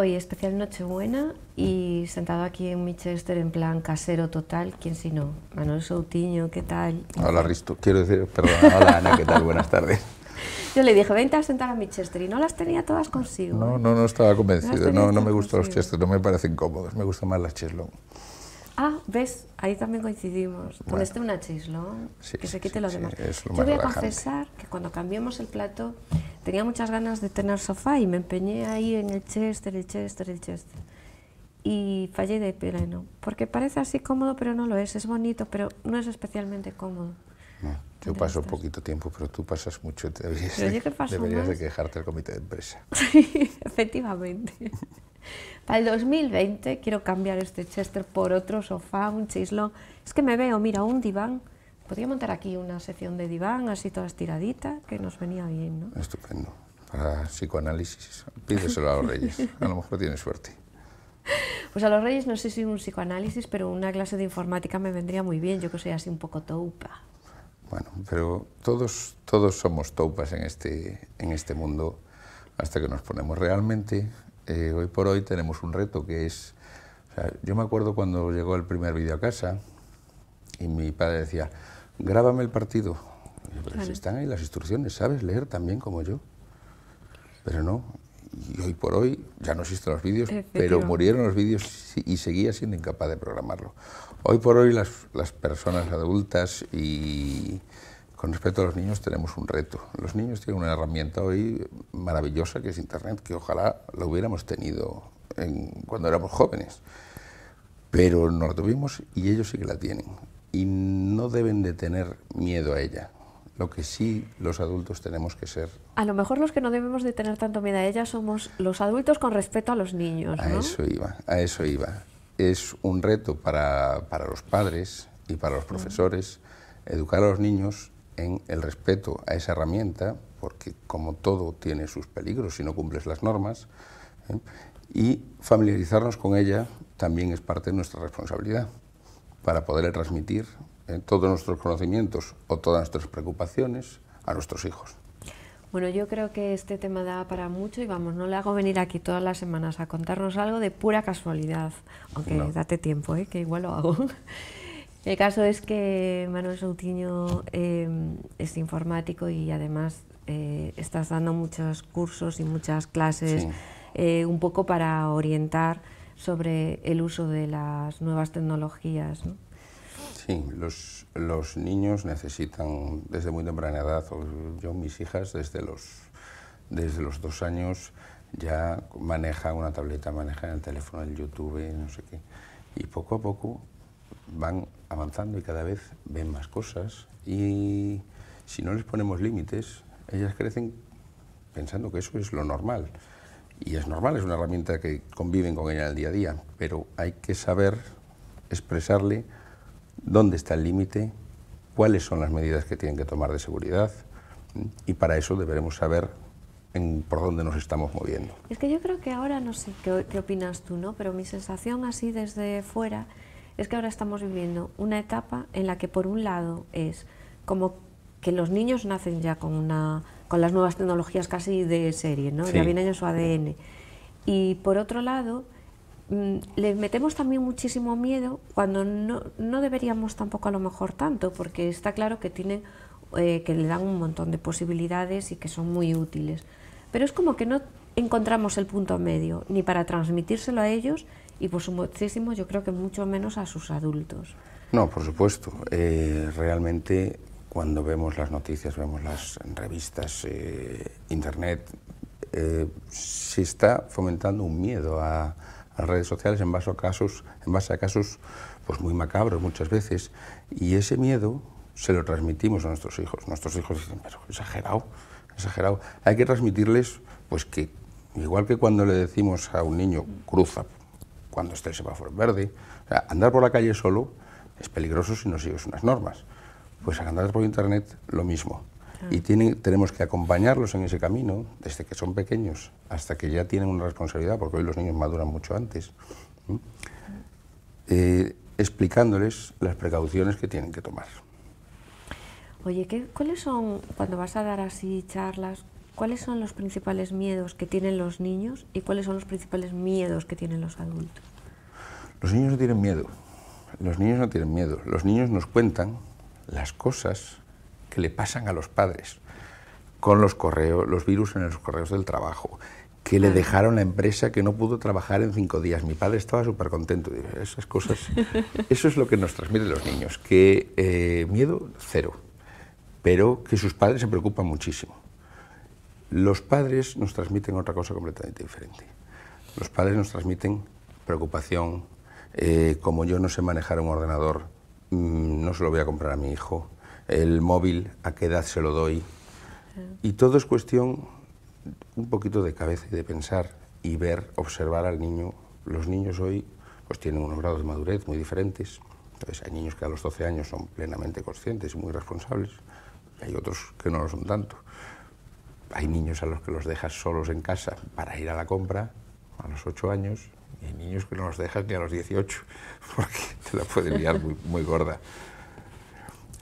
hoy especial Nochebuena y sentado aquí en Michester en plan casero total, ¿quién si no? Manuel Soutinho, ¿qué tal? Hola Risto, quiero decir, perdón, hola Ana, ¿qué tal? Buenas tardes. Yo le dije, vente a sentar a michester y no las tenía todas consigo. No, ¿eh? no, no estaba convencido. No, no, me gustan los Chester, no me parecen cómodos, me gusta más la cheslón. Ah, ves, ahí también coincidimos. con Poneste una cheslón, que se quite las demás. Yo voy a confesar que cuando cambiemos el plato tenía muchas ganas de tener sofá y me empeñé ahí en el Chester, el Chester, el Chester. Y fallé de pleno, porque parece así cómodo, pero no lo es. Es bonito, pero no es especialmente cómodo. yo paso poquito tiempo, pero tú pasas mucho. Deberías, pero yo deberías de quejarte al comité de empresa. Sí, efectivamente. Para el 2020 quiero cambiar este Chester por otro sofá, un chislón. Es que me veo, mira, un diván Podría montar aquí una sección de diván, así toda estiradita, que nos venía bien, ¿no? Estupendo. Para psicoanálisis, pídeselo a los reyes. A lo mejor tienes suerte. Pues a los reyes no sé si un psicoanálisis, pero una clase de informática me vendría muy bien, yo que soy así un poco toupa. Bueno, pero todos, todos somos toupas en este, en este mundo hasta que nos ponemos realmente. Eh, hoy por hoy tenemos un reto que es... yo me acuerdo cuando llegó el primer vídeo a casa y mi padre decía, grábame el partido. están ahí las instrucciones, sabes leer también como yo. Pero no, y hoy por hoy ya no existen los vídeos, pero murieron los vídeos y seguía siendo incapaz de programarlo. Hoy por hoy las, las, personas adultas y con respecto a los niños tenemos un reto. Los niños tienen una herramienta hoy maravillosa que es Internet, que ojalá lo hubiéramos tenido cuando éramos jóvenes, pero no la tuvimos y ellos sí que la tienen y no deben de tener miedo a ella. Lo que sí los adultos tenemos que ser. A lo mejor los que no debemos de tener tanto miedo a ella somos los adultos con respeto a los niños. A eso iba, a eso iba. Es un reto para, los padres y para los profesores educar a los niños en el respeto a esa herramienta, porque como todo tiene sus peligros si no cumples las normas, ¿eh? y familiarizarnos con ella también es parte de nuestra responsabilidad para poder transmitir eh, todos nuestros conocimientos o todas nuestras preocupaciones a nuestros hijos. Bueno, yo creo que este tema da para mucho y vamos, no le hago venir aquí todas las semanas a contarnos algo de pura casualidad, aunque date tiempo, ¿eh? que igual lo hago. El caso es que Manuel Soutinho em, es informático y además eh, estás dando muchos cursos y muchas clases un poco para orientar sobre el uso de las nuevas tecnologías. ¿no? Sí, los, los, niños necesitan desde muy temprana edad, yo mis hijas desde los, desde los dos años ya manejan una tableta, manejan el teléfono, el YouTube, no sé qué. Y poco a poco van avanzando y cada vez ven más cosas y si no les ponemos límites, ellas crecen pensando que eso es lo normal y es normal, es una herramienta que conviven con ella en el día a día, pero hay que saber expresarle dónde está el límite, cuáles son las medidas que tienen que tomar de seguridad y para eso deberemos saber en por dónde nos estamos moviendo. Es que yo creo que ahora, no sé qué, qué opinas tú, ¿no? pero mi sensación así desde fuera es que ahora estamos viviendo una etapa en la que por un lado es como que los niños nacen ya con una con las nuevas tecnologías casi de serie, Ya viene en su ADN. Y por otro lado, mm, les metemos también muchísimo miedo cuando no, no, deberíamos tampoco a lo mejor tanto, porque está claro que tienen, eh, que le dan un montón de posibilidades y que son muy útiles. Pero es como que no encontramos el punto medio, ni para transmitírselo a ellos y por muchísimo yo creo que mucho menos a sus adultos. No, por supuesto. Eh, realmente cuando vemos las noticias, vemos las revistas, eh, Internet, eh, se está fomentando un miedo a, las redes sociales en base a casos, en base a casos pues muy macabros muchas veces, y ese miedo se lo transmitimos a nuestros hijos. Nuestros hijos dicen, pero exagerado, exagerado. Hay que transmitirles pues que, igual que cuando le decimos a un niño, cruza cuando esté el semáforo verde, andar por la calle solo es peligroso si no sigues unas normas. Pues a andar por internet lo mismo. Ah. Y tenemos que acompañarlos en ese camino desde que son pequeños hasta que ya tienen una responsabilidad, porque hoy los niños maduran mucho antes, eh, explicándoles las precauciones que tienen que tomar. Oye, ¿qué, ¿cuáles son, cuando vas a dar así charlas, cuáles son los principales miedos que tienen los niños y cuáles son los principales miedos que tienen los adultos? Los niños no tienen miedo. Los niños no tienen miedo. Los niños nos cuentan las cosas que le pasan a los padres con los correos, los virus en los correos del trabajo, que le mm. dejaron la empresa que no pudo trabajar en cinco días. Mi padre estaba súper contento. Esas cosas, eso es lo que nos transmiten los niños, que eh, miedo cero, pero que sus padres se preocupan muchísimo. Los padres nos transmiten otra cosa completamente diferente. Los padres nos transmiten preocupación, eh, como yo no sé manejar un ordenador, Mm, no se lo voy a comprar a mi hijo, el móvil, a qué edad se lo doy. Y todo es cuestión un poquito de cabeza y de pensar y ver, observar al niño. Los niños hoy pues tienen unos grados de madurez muy diferentes. Entonces hay niños que a los 12 años son plenamente conscientes y muy responsables, hay otros que no lo son tanto. Hay niños a los que los dejas solos en casa para ir a la compra a los 8 años, y hay niños que no los dejas ni a los 18, porque la puede liar muy, gorda.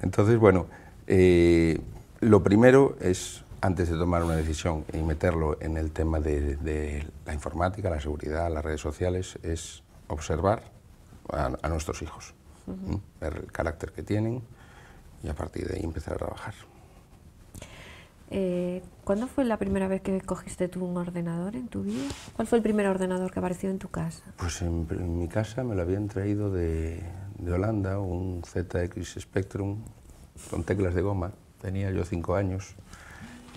Entonces, bueno, eh, lo primero es, antes de tomar una decisión y meterlo en el tema de, la informática, la seguridad, las redes sociales, es observar a, nuestros hijos, ver el carácter que tienen y a partir de ahí empezar a trabajar. Eh, ¿Cuándo fue la primera vez que cogiste tú un ordenador en tu vida? ¿Cuál fue el primer ordenador que apareció en tu casa? Pues en, mi casa me lo habían traído de, Holanda, un ZX Spectrum con teclas de goma. Tenía yo cinco años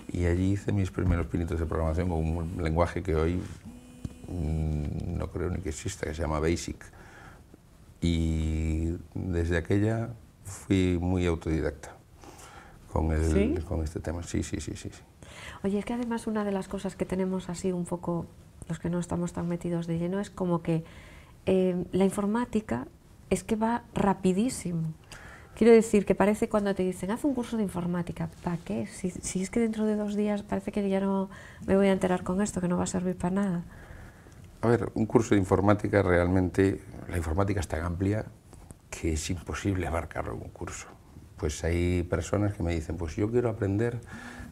y allí hice mis primeros pinitos de programación con un lenguaje que hoy mm, no creo ni que exista, que se llama BASIC. Y desde aquella fui muy autodidacta con, este tema. Sí, sí, sí, sí, sí. Oye, es que además una de las cosas que tenemos así un poco, los que no estamos tan metidos de lleno, es como que eh, la informática es que va rapidísimo. Quiero decir que parece cuando te dicen, haz un curso de informática, ¿para qué? Si, si, es que dentro de dos días parece que ya no me voy a enterar con esto, que no va a servir para nada. A ver, un curso de informática realmente, la informática es tan amplia que es imposible abarcarlo en un curso pues hay personas que me dicen, pues yo quiero aprender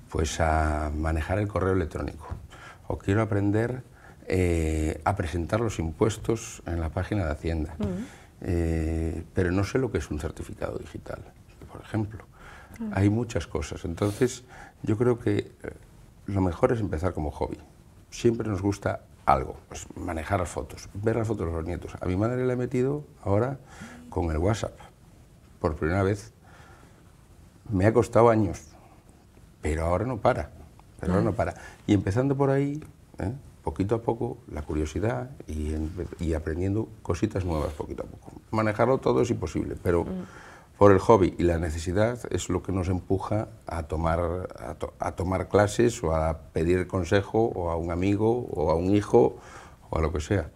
pues a manejar el correo electrónico o quiero aprender eh, a presentar los impuestos en la página de Hacienda, eh, pero no sé lo que es un certificado digital, por ejemplo. Hay muchas cosas, entonces yo creo que eh, lo mejor es empezar como hobby. Siempre nos gusta algo, pues manejar las fotos, ver las fotos de los nietos. A mi madre le he metido ahora con el WhatsApp, por primera vez me ha costado años, pero ahora no para, pero ahora no mm. para. Y empezando por ahí, ¿eh? poquito a poco, la curiosidad y, aprendiendo cositas nuevas poquito a poco. Manejarlo todo es imposible, pero mm. por el hobby y la necesidad es lo que nos empuja a tomar, a, tomar clases o a pedir consejo o a un amigo o a un hijo o a lo que sea.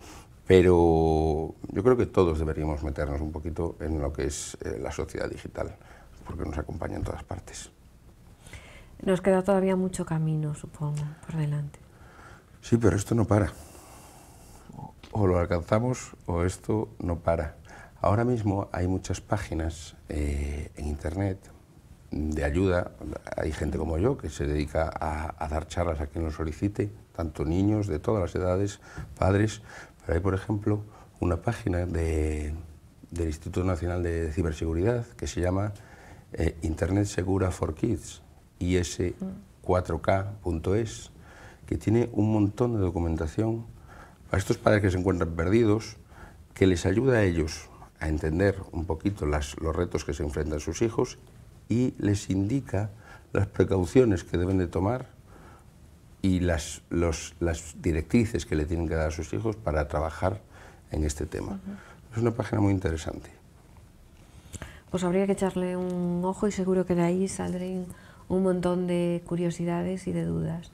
Pero yo creo que todos deberíamos meternos un poquito en lo que es eh, la sociedad digital porque nos acompaña en todas partes. Nos queda todavía mucho camino, supongo, por delante. Sí, pero esto no para. O lo alcanzamos o esto no para. Ahora mismo hay muchas páginas eh, en Internet de ayuda. Hay gente como yo que se dedica a, dar charlas a quien lo solicite, tanto niños de todas las edades, padres. Pero hay, por ejemplo, una página del Instituto Nacional de Ciberseguridad que se llama eh, Internet Segura for Kids, is4k.es, que tiene un montón de documentación para estos padres que se encuentran perdidos, que les ayuda a ellos a entender un poquito los retos que se enfrentan sus hijos y les indica las precauciones que deben de tomar y las, directrices que le tienen que dar a sus hijos para trabajar en este tema. Es una página muy interesante pues habría que echarle un ojo y seguro que de ahí saldrán un montón de curiosidades y de dudas.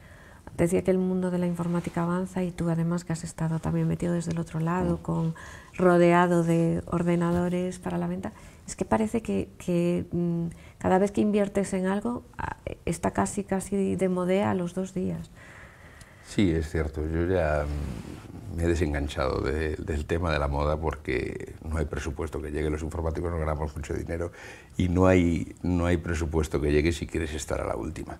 Decía que el mundo de la informática avanza y tú además que has estado también metido desde el otro lado, mm. con, rodeado de ordenadores para la venta, es que parece que, mm, cada vez que inviertes en algo ah, está casi, casi de modea a los dos días. Sí, es cierto. Yo ya mm, me he desenganchado del tema de la moda porque no hay presupuesto que llegue. Los informáticos no ganamos mucho dinero y no hay, no hay presupuesto que llegue si quieres estar a la última.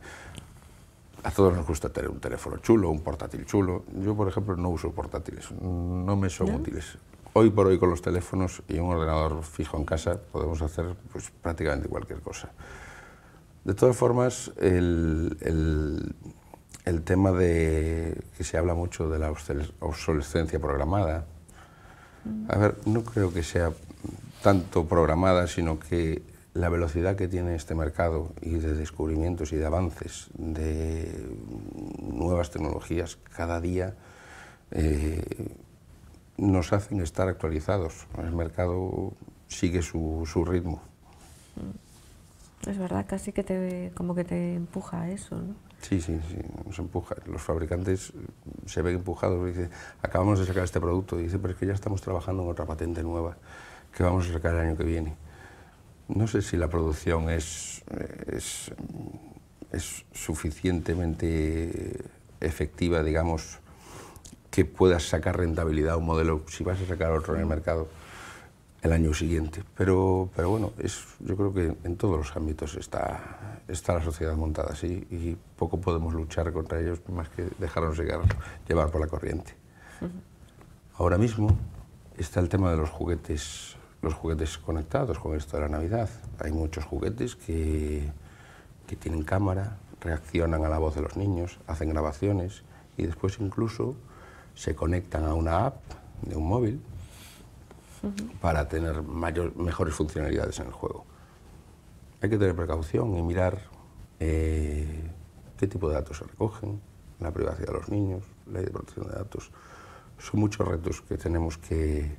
A todos nos gusta tener un teléfono chulo, un portátil chulo. Yo, por ejemplo, no uso portátiles, no me son útiles. Hoy por hoy con los teléfonos y un ordenador fijo en casa podemos hacer pues, prácticamente cualquier cosa. De todas formas, el el tema de que se habla mucho de la obsolescencia programada. A ver, no creo que sea tanto programada, sino que la velocidad que tiene este mercado y de descubrimientos y de avances de nuevas tecnologías cada día eh, nos hacen estar actualizados. El mercado sigue su, ritmo. Mm. Es verdad, casi que te, como que te empuja a eso, ¿no? Sí, sí, sí, nos empuja. Los fabricantes se ven empujados. Dicen, acabamos de sacar este producto. Y dice, pero es que ya estamos trabajando en otra patente nueva que vamos a sacar el año que viene. No sé si la producción es, es, es suficientemente efectiva, digamos, que puedas sacar rentabilidad a un modelo si vas a sacar otro en el mercado el año siguiente. Pero, pero bueno, es, yo creo que en todos los ámbitos está, está la sociedad montada así y poco podemos luchar contra ellos más que dejarnos llevar por la corriente. Ahora mismo está el tema de los juguetes, los juguetes conectados con esto de la Navidad. Hay muchos juguetes que, que tienen cámara, reaccionan a la voz de los niños, hacen grabaciones y después incluso se conectan a una app de un móvil para tener mayor, mejores funcionalidades en el juego. Hay que tener precaución y mirar eh, qué tipo de datos se recogen, la privacidad de los niños, la ley de protección de datos. Son muchos retos que tenemos que,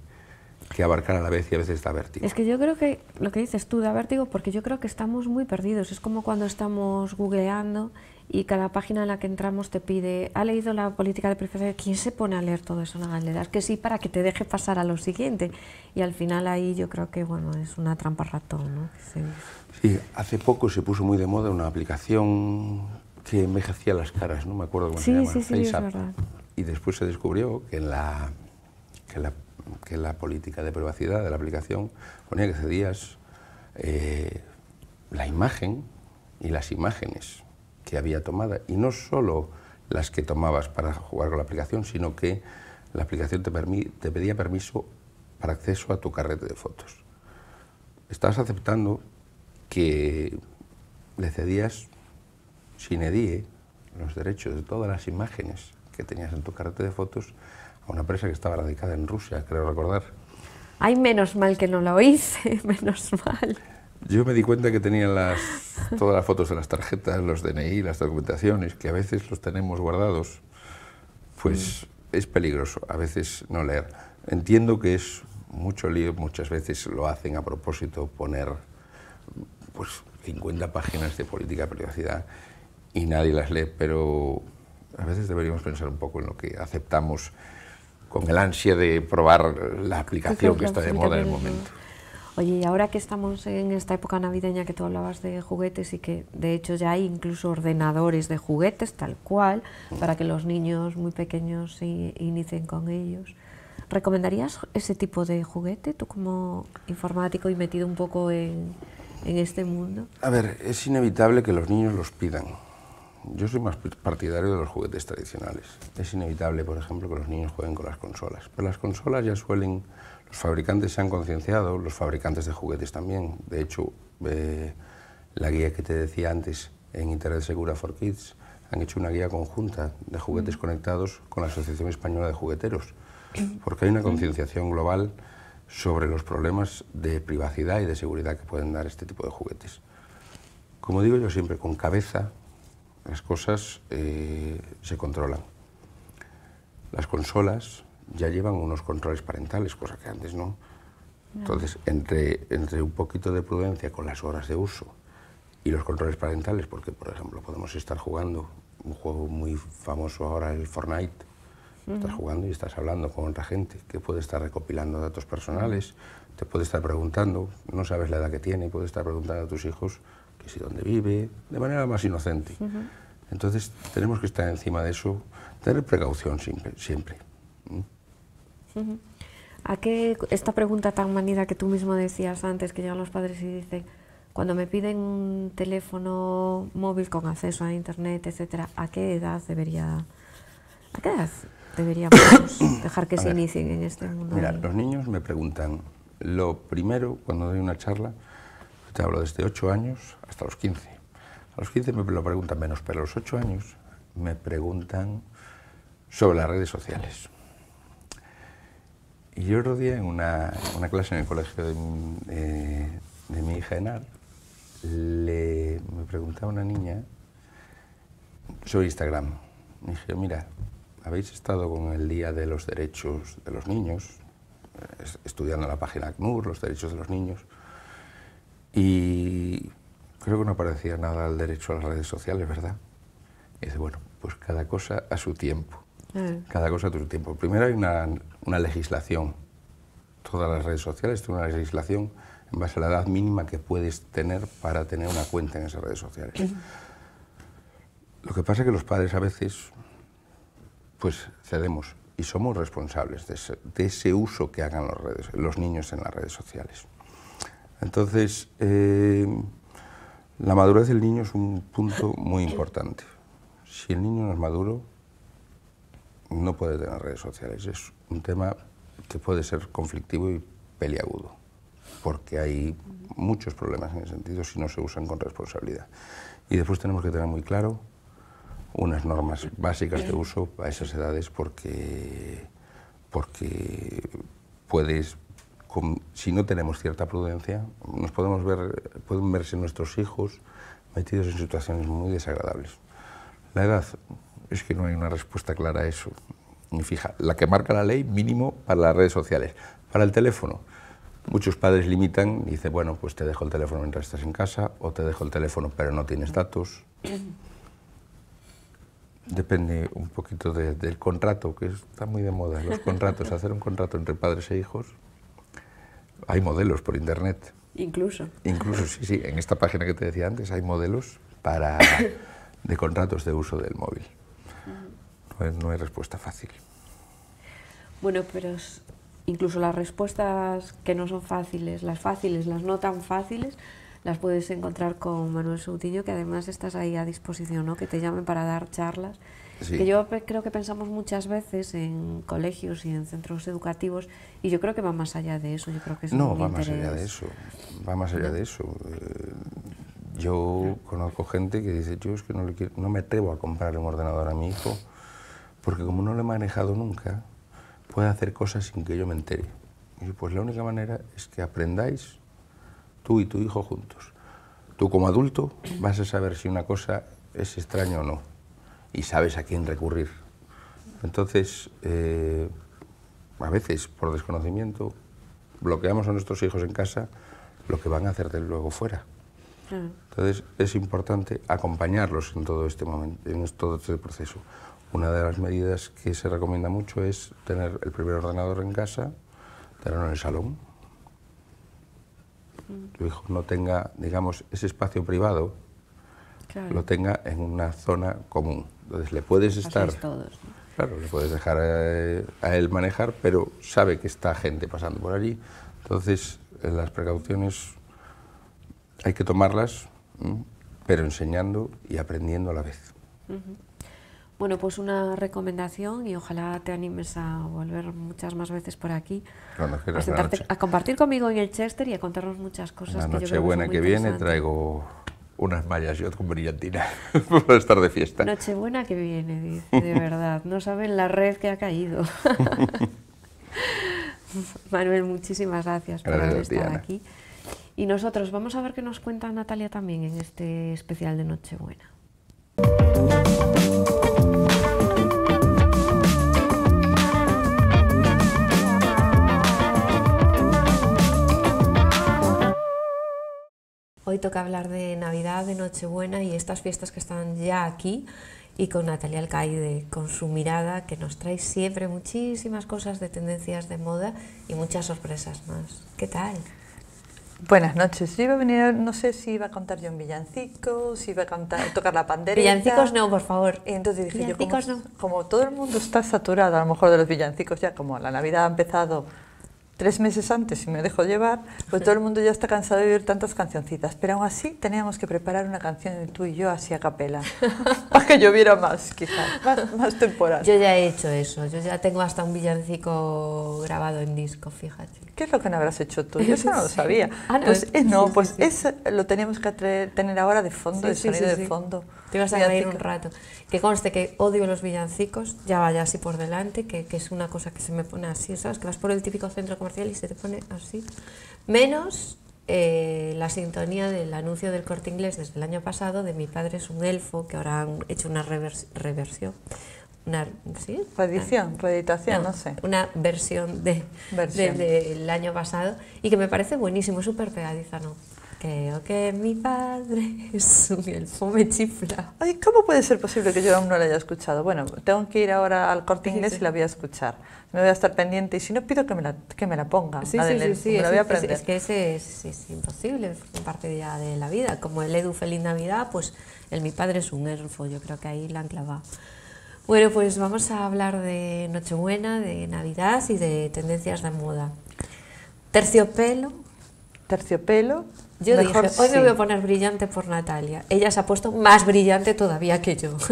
que abarcar a la vez y a veces da vértigo. Es que yo creo que lo que dices tú da vértigo porque yo creo que estamos muy perdidos. Es como cuando estamos googleando y cada página en la que entramos te pide, ¿ha leído la política de privacidad? ¿Quién se pone a leer todo eso? la le das que sí para que te deje pasar a lo siguiente. Y al final ahí yo creo que bueno es una trampa ratón. ¿no? Sí. hace poco se puso muy de moda una aplicación que envejecía las caras, no me acuerdo cómo se llama. Sí, sí, Y después se descubrió que la, que la, que la política de privacidad de la aplicación ponía que cedías eh, la imagen y las imágenes que había tomada. Y no solo las que tomabas para jugar con la aplicación, sino que la aplicación te, pedía permiso para acceso a tu carrete de fotos. Estabas aceptando que le cedías sin edie los derechos de todas las imágenes que tenías en tu carrete de fotos a una empresa que estaba radicada en Rusia, creo recordar. Ay, menos mal que no lo hice, menos mal. Yo me di cuenta que tenía las, todas las fotos de las tarjetas, los DNI, las documentaciones, que a veces los tenemos guardados, pues mm. es peligroso, a veces no leer. Entiendo que es mucho lío, muchas veces lo hacen a propósito poner pues 50 páginas de política de privacidad y nadie las lee, pero a veces deberíamos pensar un poco en lo que aceptamos con el ansia de probar la aplicación que está de moda en el momento. Oye, y ahora que estamos en esta época navideña que tú hablabas de juguetes y que de hecho ya hay incluso ordenadores de juguetes tal cual para que los niños muy pequeños se inicien con ellos, ¿recomendarías ese tipo de juguete tú como informático y metido un poco en, en este mundo? A ver, es inevitable que los niños los pidan. Yo soy más partidario de los juguetes tradicionales. Es inevitable, por ejemplo, que los niños jueguen con las consolas, pero las consolas ya suelen los fabricantes se han concienciado, los fabricantes de juguetes también. De hecho, eh, la guía que te decía antes en Internet Segura for Kids han hecho una guía conjunta de juguetes mm. conectados con la Asociación Española de Jugueteros, porque hay una mm. concienciación global sobre los problemas de privacidad y de seguridad que pueden dar este tipo de juguetes. Como digo yo siempre, con cabeza las cosas eh, se controlan. Las consolas, ya llevan unos controles parentales, cosa que antes no. Entonces, entre, entre un poquito de prudencia con las horas de uso y los controles parentales, porque, por ejemplo, podemos estar jugando un juego muy famoso ahora, el Fortnite, estás jugando y estás hablando con otra gente que puede estar recopilando datos personales, te puede estar preguntando, no sabes la edad que tiene, puede estar preguntando a tus hijos que si dónde vive, de manera más inocente. Entonces, tenemos que estar encima de eso, tener precaución siempre. siempre. ¿A qué esta pregunta tan manida que tú mismo decías antes, que llegan los padres y dicen, cuando me piden un teléfono móvil con acceso a internet, etcétera, ¿a qué edad debería, a qué edad deberíamos dejar que se inicien en este mundo? Mira, los niños me preguntan, lo primero cuando doy una charla, te hablo desde 8 años hasta los 15. A los 15 me lo preguntan menos, pero a los 8 años me preguntan sobre las redes sociales. Y yo otro día en una, clase en el colegio eh, de, mi hija Enar, le, me preguntaba una niña sobre Instagram. Me dije, mira, habéis estado con el Día de los Derechos de los Niños, eh, estudiando la página ACNUR, los derechos de los niños, y creo que no aparecía nada al derecho a las redes sociales, ¿verdad? Y dice, bueno, pues cada cosa a su tiempo. Mm. Cada cosa a su tiempo. Primero hay una, legislación. Todas las redes sociales tienen una legislación en base a la edad mínima que puedes tener para tener una cuenta en esas redes sociales. Mm. Lo que pasa es que los padres a veces pues cedemos y somos responsables de ese, uso que hagan los, redes, los niños en las redes sociales. Entonces, eh, la madurez del niño es un punto muy importante. Si el niño no es maduro, no puede tener redes sociales. Es un tema que puede ser conflictivo y peliagudo, porque hay muchos problemas en ese sentido si no se usan con responsabilidad. Y después tenemos que tener muy claro unas normas básicas de uso a esas edades porque, porque puedes, si no tenemos cierta prudencia, nos podemos ver, pueden verse nuestros hijos metidos en situaciones muy desagradables. La edad es que no hay una respuesta clara a eso. ni fija, la que marca la ley mínimo para las redes sociales. Para el teléfono, muchos padres limitan y dicen, bueno, pues te dejo el teléfono mientras estás en casa o te dejo el teléfono pero no tienes datos. Depende un poquito del contrato, que está muy de moda. Los contratos, hacer un contrato entre padres e hijos, hay modelos por internet. Incluso. Incluso, sí, sí. En esta página que te decía antes hay modelos para, de contratos de uso del móvil. Pues no hay respuesta fácil. Bueno, pero incluso las respuestas que no son fáciles, las fáciles, las no tan fáciles, las puedes encontrar con Manuel Soutillo, que además estás ahí a disposición, ¿no? Que te llamen para dar charlas. Que yo creo que pensamos muchas veces en colegios y en centros educativos, y yo creo que va más allá de eso. Yo creo que no, va más allá de eso. Va más allá de eso. Eh, yo conozco gente que dice, yo es que no, no me atrevo a comprar un ordenador a mi hijo porque como no lo he manejado nunca, puede hacer cosas sin que yo me entere. Y pues la única manera es que aprendáis tú y tu hijo juntos. Tú como adulto vas a saber si una cosa es extraña o no y sabes a quién recurrir. Entonces, eh, a veces por desconocimiento bloqueamos a nuestros hijos en casa lo que van a hacer de luego fuera. Entonces es importante acompañarlos en todo este momento, en todo este proceso. Una de las medidas que se recomienda mucho es tener el primer ordenador en casa, tenerlo en el salón. Mm. Tu hijo no tenga, digamos, ese espacio privado, lo tenga en una zona común. Entonces le puedes estar... Claro, le puedes dejar eh, a, él manejar, pero sabe que está gente pasando por allí. Entonces eh, las precauciones hay que tomarlas, pero enseñando y aprendiendo a la vez. Bueno, pues una recomendación y ojalá te animes a volver muchas más veces por aquí, a, a, compartir conmigo en el Chester y a contarnos muchas cosas. La noche que buena que, viene traigo unas mallas yo con brillantina para estar de fiesta. Nochebuena que viene, dice, de verdad. No saben la red que ha caído. Manuel, muchísimas gracias, por estar aquí. Y nosotros vamos a ver qué nos cuenta Natalia también en este especial de Nochebuena. toca hablar de Navidad, de Nochebuena y estas fiestas que están ya aquí y con Natalia Alcaide, con su mirada que nos trae siempre muchísimas cosas de tendencias de moda y muchas sorpresas más. ¿Qué tal? Buenas noches. Yo iba a venir, no sé si iba a contar yo un villancico, si iba a tocar la pandereta. Villancicos no, por favor. Y entonces dije yo, como, como todo el mundo está saturado a lo mejor de los villancicos, ya como la Navidad ha empezado tres meses antes, y me dejo llevar, pues todo el mundo ya está cansado de oír tantas cancioncitas. Pero aún así teníamos que preparar una canción de tú y yo así a capela, para que lloviera más, quizás, más, más temporal. Yo ya he hecho eso, yo ya tengo hasta un villancico grabado en disco, fíjate. ¿Qué es lo que no habrás hecho tú? Yo eso no lo sabía. ah, no, pues eh, no, pues eso lo teníamos que tener ahora de fondo, de sonido de fondo. Te vas a reír un rato que conste que odio los villancicos, ya vaya así por delante, que, es una cosa que se me pone así, ¿sabes? Que vas por el típico centro comercial y se te pone así. Menos eh, la sintonía del anuncio del corte inglés desde el año pasado de Mi padre es un elfo, que ahora han hecho una reversión. Una, ¿sí? Reedición, reeditación, no, sé. Una versión, de, del año pasado y que me parece buenísimo, súper pegadiza, ¿no? Creo que mi padre es un elfo me chifla. Ay, ¿cómo puede ser posible que yo aún no la haya escuchado? Bueno, tengo que ir ahora al corte inglés y la voy a escuchar. Me voy a estar pendiente y si no pido que me la, ponga. Sí, sí, sí, sí, Es, que ese es, es, imposible, parte ya de la vida. Como el Edu Feliz Navidad, pues el mi padre es un elfo, yo creo que ahí la han clavado. Bueno, pues vamos a hablar de Nochebuena, de Navidad y de tendencias de moda. Terciopelo. Terciopelo yo dije, hoy me voy a poner brillante por Natalia. Ella se ha puesto más brillante todavía que yo.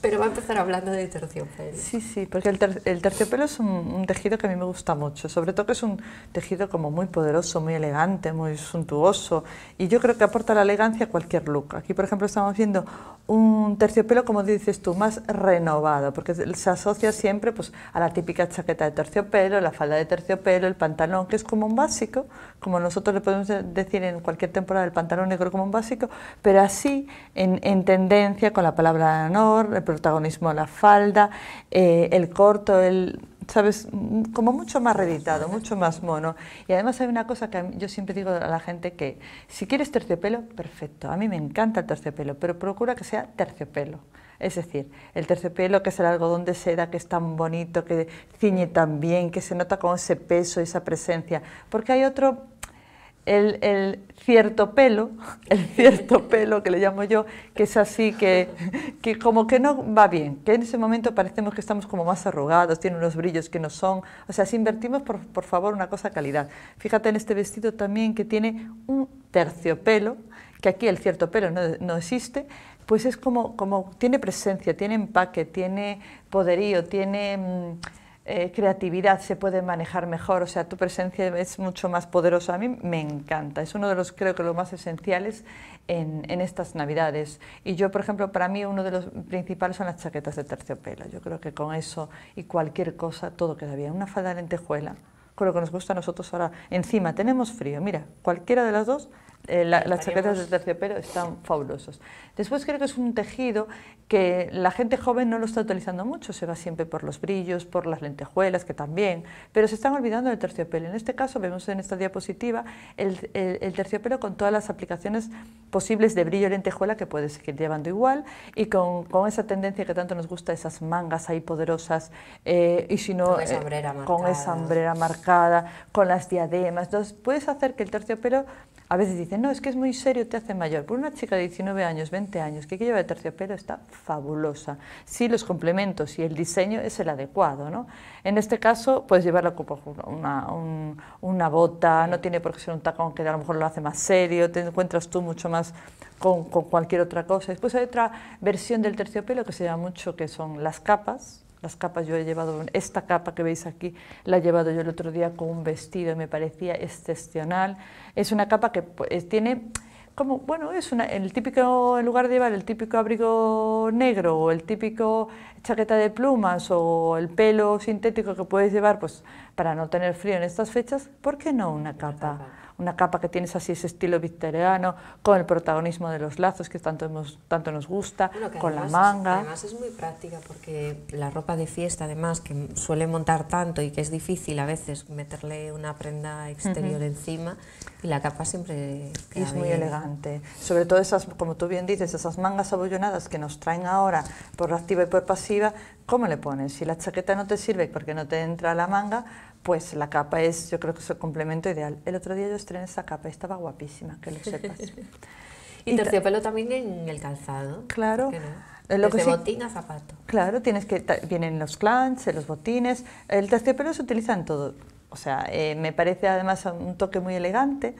Pero va a empezar hablando de terciopelo. Sí, sí, porque el, terciopelo es un, un, tejido que a mí me gusta mucho, sobre todo que es un tejido como muy poderoso, muy elegante, muy suntuoso, y yo creo que aporta la elegancia a cualquier look. Aquí, por ejemplo, estamos viendo un terciopelo, como dices tú, más renovado, porque se asocia siempre pues, a la típica chaqueta de terciopelo, la falda de terciopelo, el pantalón, que es como un básico, como nosotros le podemos decir en cualquier temporada el pantalón negro como un básico, pero así en, tendencia con la palabra honor, el protagonismo de la falda, eh, el corto, el ¿sabes? Como mucho más reeditado, mucho más mono. Y además hay una cosa que yo siempre digo a la gente que si quieres terciopelo, perfecto. A mí me encanta el terciopelo, pero procura que sea terciopelo. Es decir, el terciopelo, que es el algodón de seda, que es tan bonito, que ciñe tan bien, que se nota con ese peso esa presencia. Porque hay otro el, cierto pelo, el cierto pelo que le llamo yo, que es así, que, como que no va bien, que en ese momento parecemos que estamos como más arrugados, tiene unos brillos que no son. O sea, si invertimos, por, favor, una cosa calidad. Fíjate en este vestido también que tiene un terciopelo, que aquí el cierto pelo no, existe, pues es como, como tiene presencia, tiene empaque, tiene poderío, tiene... Mm, eh, creatividad se puede manejar mejor, o sea, tu presencia es mucho más poderosa. A mí me encanta, es uno de los, creo que, lo más esenciales en, en, estas Navidades. Y yo, por ejemplo, para mí uno de los principales son las chaquetas de terciopelo. Yo creo que con eso y cualquier cosa, todo queda bien. Una falda de lentejuela, con lo que nos gusta a nosotros ahora. Encima, tenemos frío, mira, cualquiera de las dos eh, las chaquetas de terciopelo están fabulosas. Después creo que es un tejido que la gente joven no lo está utilizando mucho, se va siempre por los brillos, por las lentejuelas, que también, pero se están olvidando del terciopelo. En este caso vemos en esta diapositiva el, el, terciopelo con todas las aplicaciones posibles de brillo y lentejuela que puedes seguir llevando igual y con, con, esa tendencia que tanto nos gusta, esas mangas ahí poderosas eh, y si no, con esa, hombrera eh, marcada, con las diademas. Entonces puedes hacer que el terciopelo, a veces dicen, no, es que es muy serio, te hace mayor. Por pues una chica de 19 años, 20 años, que lleva de terciopelo, está fabulosa. Sí, los complementos y el diseño es el adecuado, ¿no? En este caso, puedes llevar una, una bota, no tiene por qué ser un tacón que a lo mejor lo hace más serio, te encuentras tú mucho más con cualquier otra cosa. Después hay otra versión del terciopelo que se llama mucho, que son las capas, las capas, yo he llevado esta capa que veis aquí, la he llevado yo el otro día con un vestido y me parecía excepcional. Es una capa que pues, tiene como, bueno, es una, el típico, en lugar de llevar el típico abrigo negro o el típico chaqueta de plumas o el pelo sintético que podéis llevar, pues para no tener frío en estas fechas, ¿por qué no una capa? una capa que tienes así ese estilo victoriano, con el protagonismo de los lazos que tanto, tanto nos gusta, con la manga. Además es muy práctica porque la ropa de fiesta, además, que suele montar tanto y que es difícil a veces meterle una prenda exterior encima, y la capa siempre es muy elegante. Sobre todo esas, como tú bien dices, esas mangas abollonadas que nos traen ahora por activa y por pasiva, ¿cómo le pones? Si la chaqueta no te sirve porque no te entra la manga, pues la capa es, yo creo que es el complemento ideal. El otro día yo estrené esa capa, estaba guapísima, que lo sepas. y, terciopelo también en el calzado. Claro. De eh, Lo a zapato. Claro, tienes que vienen los clans, eh, los botines. El terciopelo se utiliza en todo. O sea, eh, me parece además un toque muy elegante.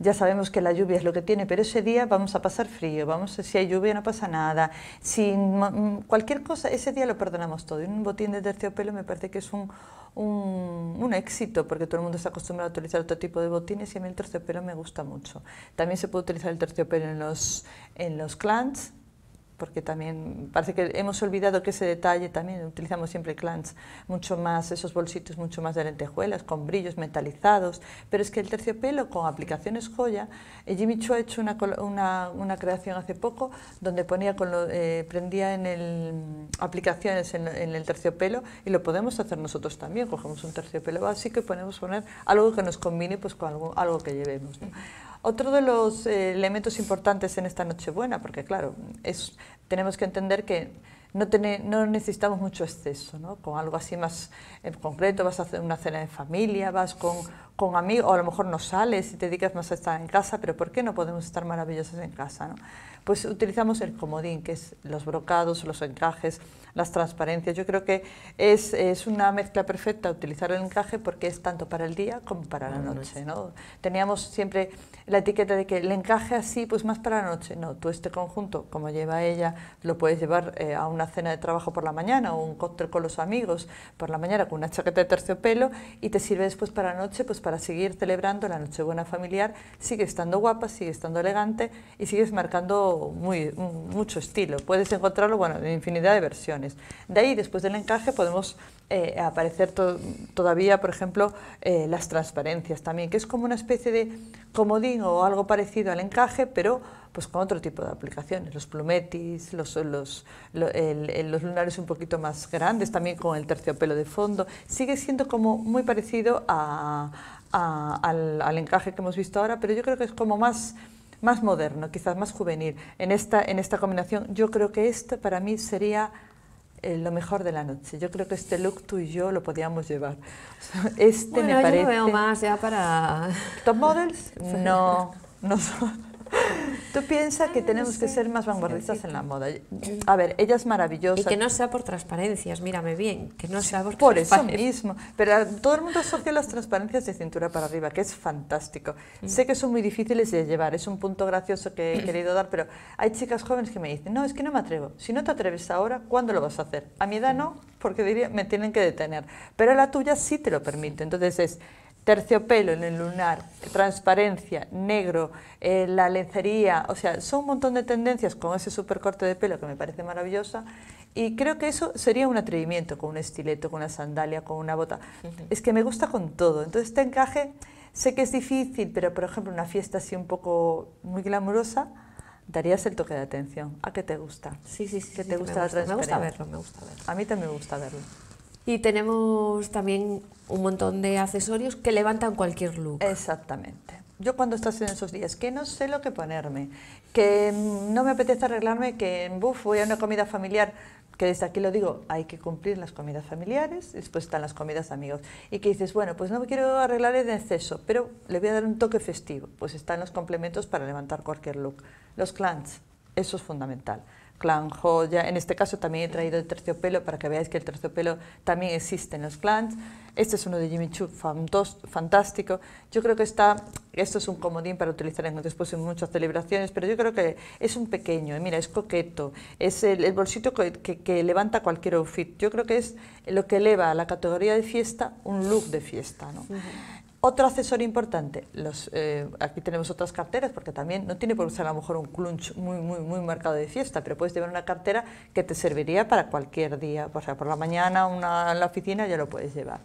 Ya sabemos que la lluvia es lo que tiene, pero ese día vamos a pasar frío, vamos si hay lluvia no pasa nada, si mm, cualquier cosa, ese día lo perdonamos todo. Y un botín de terciopelo me parece que es un, un, éxito porque todo el mundo está acostumbrado a utilizar otro tipo de botines y a mí el terciopelo me gusta mucho. También se puede utilizar el terciopelo en los, en los clans, porque también parece que hemos olvidado que ese detalle también utilizamos siempre clans mucho más esos bolsitos mucho más de lentejuelas con brillos metalizados pero es que el terciopelo con aplicaciones joya eh, Jimmy Choo ha hecho una, una, una creación hace poco donde ponía con lo, eh, prendía en el mm, aplicaciones en, el terciopelo y lo podemos hacer nosotros también cogemos un terciopelo básico y podemos poner algo que nos combine pues con algo, algo que llevemos otro de los eh, elementos importantes en esta Nochebuena, porque claro, es, tenemos que entender que no, no necesitamos mucho exceso, ¿no? Con algo así más en eh, concreto, vas a hacer una cena de familia, vas con, amigos, o a lo mejor no sales y te dedicas más a estar en casa, pero ¿por qué no podemos estar maravillosas en casa? ¿no? pues utilizamos el comodín, que es los brocados, los encajes, las transparencias. Yo creo que es, una mezcla perfecta utilizar el encaje porque es tanto para el día como para la noche. ¿no? Teníamos siempre la etiqueta de que el encaje así, pues más para la noche. No, tú este conjunto, como lleva ella, lo puedes llevar eh, a una cena de trabajo por la mañana o un cóctel con los amigos por la mañana con una chaqueta de terciopelo y te sirve después para la noche pues para seguir celebrando la Nochebuena familiar. Sigue estando guapa, sigue estando elegante y sigues marcando muy, mucho estilo. Puedes encontrarlo bueno, en infinidad de versiones. De ahí, después del encaje, podemos eh, aparecer todavía, por ejemplo, eh, las transparencias también, que es como una especie de comodín o algo parecido al encaje, pero pues con otro tipo de aplicaciones, los plumetis, los, los, lunares un poquito más grandes, también con el terciopelo de fondo, sigue siendo como muy parecido al, al encaje que hemos visto ahora, pero yo creo que es como más más moderno, quizás más juvenil, en esta, en esta combinación, yo creo que esto para mí sería eh, lo mejor de la noche. Yo creo que este look tú y yo lo podíamos llevar. Este me parece... Yo veo más ya para... ¿Top models? No, no Tú piensas que tenemos que ser más vanguardistas en la moda. A ver, ella es maravillosa. Y que no sea por transparencias, mírame bien, que no sea por eso mismo. Pero todo el mundo asocia las transparencias de cintura para arriba, que es fantástico. Mm. Sé que son muy difíciles de llevar, es un punto gracioso que he querido dar, pero hay chicas jóvenes que me dicen, no, es que no me atrevo. Si no te atreves ahora, ¿cuándo lo vas a hacer? A mi edad no, porque diría, me tienen que detener. Pero a la tuya sí te lo permite. Entonces es terciopelo en el lunar, transparencia, negro, eh, la lencería, o sea, son un montón de tendencias con ese súper corte de pelo que me parece maravillosa y creo que eso sería un atrevimiento con un estileto, con una sandalia, con una bota. Es que me gusta con todo, entonces este encaje sé que es difícil, pero por ejemplo una fiesta así un poco muy glamurosa, darías el toque de atención. ¿A qué te gusta? Sí, sí, sí. te gusta, la transparencia? verlo, me gusta verlo. A mí también me gusta verlo. Y tenemos también un montón de accesorios que levantan cualquier look. Exactamente. Yo cuando estás en esos días, que no sé lo que ponerme, que mm, no me apetece arreglarme, que en mm, voy a una comida familiar, que desde aquí lo digo, hay que cumplir las comidas familiares, después están las comidas amigos, y que dices, bueno, pues no me quiero arreglar en exceso, pero le voy a dar un toque festivo, pues están los complementos para levantar cualquier look. Los clans, eso es fundamental clan joya. En este caso también he traído el terciopelo para que veáis que el terciopelo también existe en los clans. Este es uno de Jimmy Choo, fantástico. Yo creo que está, esto es un comodín para utilizar en, después en muchas celebraciones, pero yo creo que es un pequeño, eh, mira, es coqueto, es el, bolsito que, levanta cualquier outfit. Yo creo que es lo que eleva a la categoría de fiesta un look de fiesta. ¿no? Otro accesorio importante, los, eh, aquí tenemos otras carteras, porque también no tiene por usar a lo mejor un clunch muy, muy, muy marcado de fiesta, pero puedes llevar una cartera que te serviría para cualquier día, o sea, por la mañana una, en la oficina ya lo puedes llevar.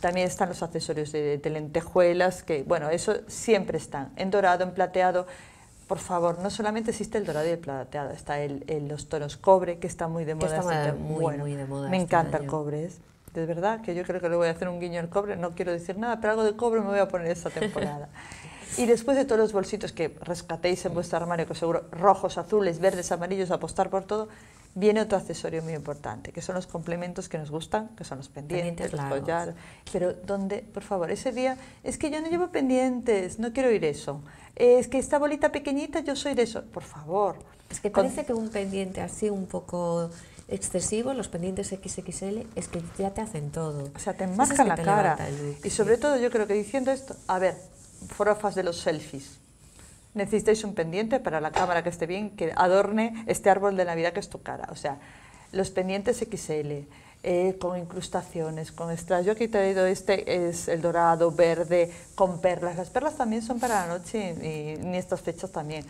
También están los accesorios de, lentejuelas, que bueno, eso siempre están, en dorado, en plateado, por favor, no solamente existe el dorado y el plateado, está el, los tonos cobre, que está muy de moda. Está este muy, de moda me este encanta cobres. el cobre de verdad, que yo creo que le voy a hacer un guiño al cobre, no quiero decir nada, pero algo de cobre me voy a poner esta temporada. y después de todos los bolsitos que rescatéis en vuestro armario, que seguro rojos, azules, verdes, amarillos, apostar por todo, viene otro accesorio muy importante, que son los complementos que nos gustan, que son los pendientes, pendientes los Pero donde, por favor, ese día, es que yo no llevo pendientes, no quiero ir eso. Es que esta bolita pequeñita, yo soy de eso. Por favor. Es que parece que un pendiente así, un poco excesivo los pendientes XXL, es que ya te hacen todo. O sea, te enmascan la cara. Y sobre todo yo creo que diciendo esto, a ver, forofas de los selfies. Necesitáis un pendiente para la cámara que esté bien, que adorne este árbol de Navidad que es tu cara. O sea, los pendientes XL, eh, con incrustaciones, con extras. Yo aquí he traído este, es el dorado, verde, con perlas. Las perlas también son para la noche y, y, y estas fechas también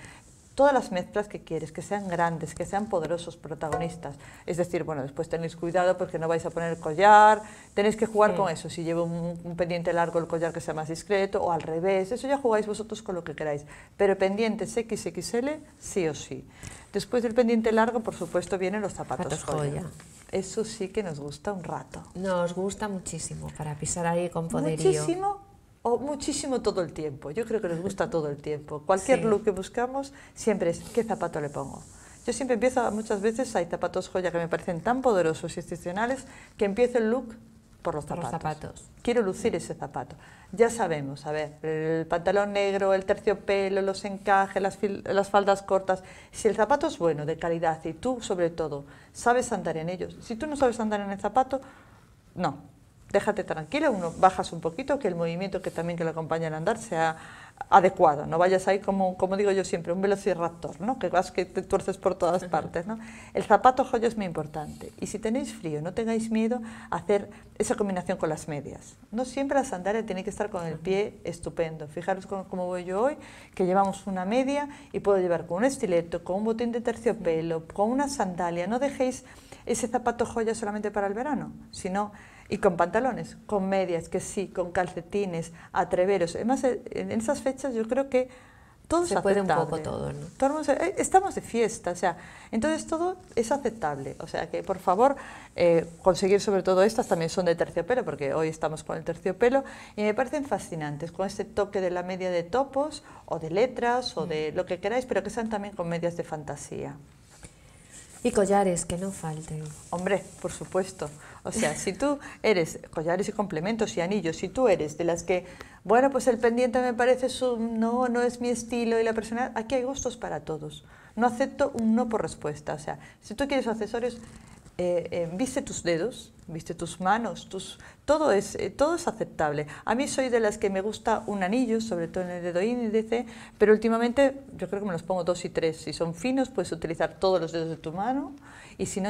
todas las mezclas que quieres, que sean grandes, que sean poderosos protagonistas. Es decir, bueno, después tenéis cuidado porque no vais a poner el collar, tenéis que jugar con eso, si llevo un, pendiente largo el collar que sea más discreto o al revés, eso ya jugáis vosotros con lo que queráis, pero pendientes XXL sí o sí. Después del pendiente largo, por supuesto, vienen los zapatos joya. Eso sí que nos gusta un rato. Nos gusta muchísimo para pisar ahí con poderío. Muchísimo o muchísimo todo el tiempo. Yo creo que nos gusta todo el tiempo. Cualquier look que buscamos siempre es qué zapato le pongo. Yo siempre empiezo, muchas veces hay zapatos joya que me parecen tan poderosos y excepcionales que empiezo el look por los, por los zapatos. Quiero lucir ese zapato. Ya sabemos, a ver, el pantalón negro, el terciopelo, los encajes, las, las faldas cortas. Si el zapato es bueno, de calidad, y tú sobre todo sabes andar en ellos, si tú no sabes andar en el zapato, no, déjate tranquila, uno bajas un poquito, que el movimiento que también que le acompaña al andar sea adecuado, no vayas ahí como, como digo yo siempre, un velociraptor, ¿no? que vas que te tuerces por todas partes. ¿no? El zapato joya es muy importante y si tenéis frío, no tengáis miedo a hacer esa combinación con las medias. No siempre la sandalia tiene que estar con el pie estupendo. Fijaros cómo voy yo hoy, que llevamos una media y puedo llevar con un estileto, con un botín de terciopelo, con una sandalia. No dejéis ese zapato joya solamente para el verano, sino y con pantalones, con medias, que sí, con calcetines, atreveros. Además, en esas fechas yo creo que todo se es aceptable. puede un poco todo, ¿no? Eh, estamos de fiesta, o sea, entonces todo es aceptable. O sea, que por favor, eh, conseguir sobre todo estas también son de terciopelo, porque hoy estamos con el terciopelo, y me parecen fascinantes, con este toque de la media de topos, o de letras, o de mm. lo que queráis, pero que sean también con medias de fantasía. Y collares, que no falten. Hombre, por supuesto. O sea, si tú eres collares y complementos y anillos, si tú eres de las que, bueno, pues el pendiente me parece su, no, no es mi estilo y la personalidad, aquí hay gustos para todos. No acepto un no por respuesta. O sea, si tú quieres accesorios, eh, eh, viste tus dedos, viste tus manos, eh, todo, es, aceptable. A mí soy de las que me gusta un anillo, sobre todo en el dedo índice, pero últimamente yo creo que me los pongo dos y tres. Si son finos, puedes utilizar todos los dedos de tu mano y si,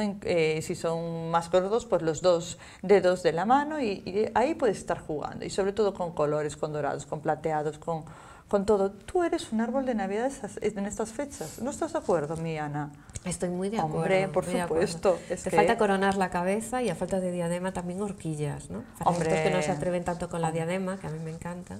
si son más gordos, pues los dos dedos de la mano y, ahí puedes estar jugando. Y sobre todo con colores, con dorados, con plateados, con, con todo. Tú eres un árbol de Navidad en estas fechas. ¿No estás de acuerdo, mi Ana? Estoy muy de acuerdo. Hombre, por supuesto. Te falta coronar la cabeza y a falta de diadema también horquillas, ¿no? Para Hombre. que no se atreven tanto con la diadema, que a mí me encanta.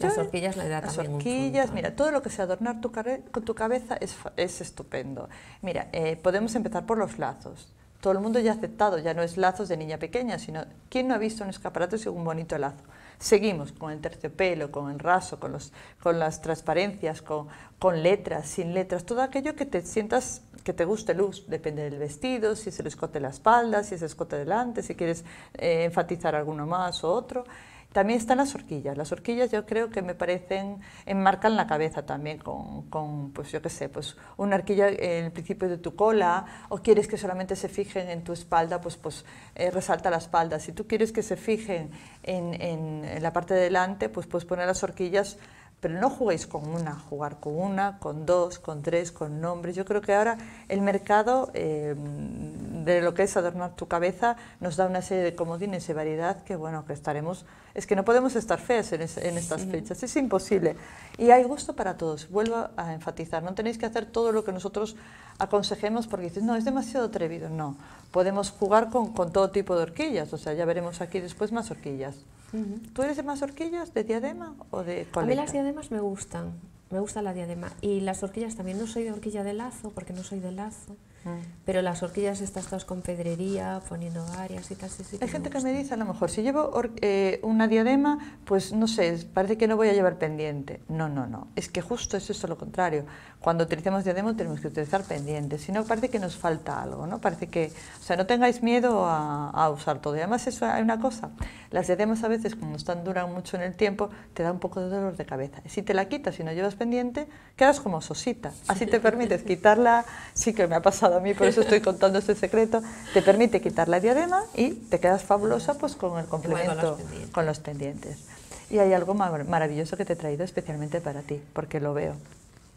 las horquillas la da las también horquillas, mira, todo lo que sea adornar tu con tu cabeza es, es estupendo. Mira, eh, podemos empezar por los lazos. Todo el mundo ya ha aceptado, ya no es lazos de niña pequeña, sino ¿quién no ha visto un escaparate y un bonito lazo? Seguimos con el terciopelo, con el raso, con, los, con las transparencias, con, con letras, sin letras, todo aquello que te sientas que te guste luz, depende del vestido, si se le escote la espalda, si se escote delante, si quieres eh, enfatizar alguno más o otro. También están las horquillas. Las horquillas yo creo que me parecen, enmarcan la cabeza también con, pues yo qué sé, pues una horquilla en el principio de tu cola o quieres que solamente se fijen en tu espalda, pues, pues eh, resalta la espalda. Si tú quieres que se fijen en, la parte de delante, pues puedes poner las horquillas pero no juguéis con una, jugar con una, con dos, con tres, con nombres. Yo creo que ahora el mercado em, de lo que es adornar tu cabeza nos da una serie de comodines y variedad que, bueno, que estaremos... Es que no podemos estar feas en, estas fechas, es imposible. Y hay gusto para todos, vuelvo a enfatizar, no tenéis que hacer todo lo que nosotros aconsejemos porque dices, no, es demasiado atrevido, no. Podemos jugar con, con todo tipo de horquillas, o sea, ya veremos aquí después más horquillas. ¿Tú eres de más horquillas, de diadema o de A mí las diademas me gustan, me gusta la diadema. Y las horquillas también, no soy de horquilla de lazo, porque no soy de lazo. Mm. Pero las horquillas estas todas con pedrería, poniendo áreas y casi Hay gente que me dice, a lo mejor, si llevo eh, una diadema, pues no sé, parece que no voy a llevar pendiente. No, no, no. Es que justo es eso lo contrario. Cuando utilicemos diadema tenemos que utilizar pendiente. Si no, parece que nos falta algo, ¿no? Parece que, o sea, no tengáis miedo a, usar todo. Y además eso hay una cosa. Las diademas a veces, como están duran mucho en el tiempo, te da un poco de dolor de cabeza. Si te la quitas y no llevas pendiente, quedas como sosita. Así te permites quitarla. Sí que me ha pasado a mí, por eso estoy contando este secreto, te permite quitar la diadema y te quedas fabulosa pues con el complemento, con los, pendientes. Y hay algo maravilloso que te he traído especialmente para ti, porque lo veo.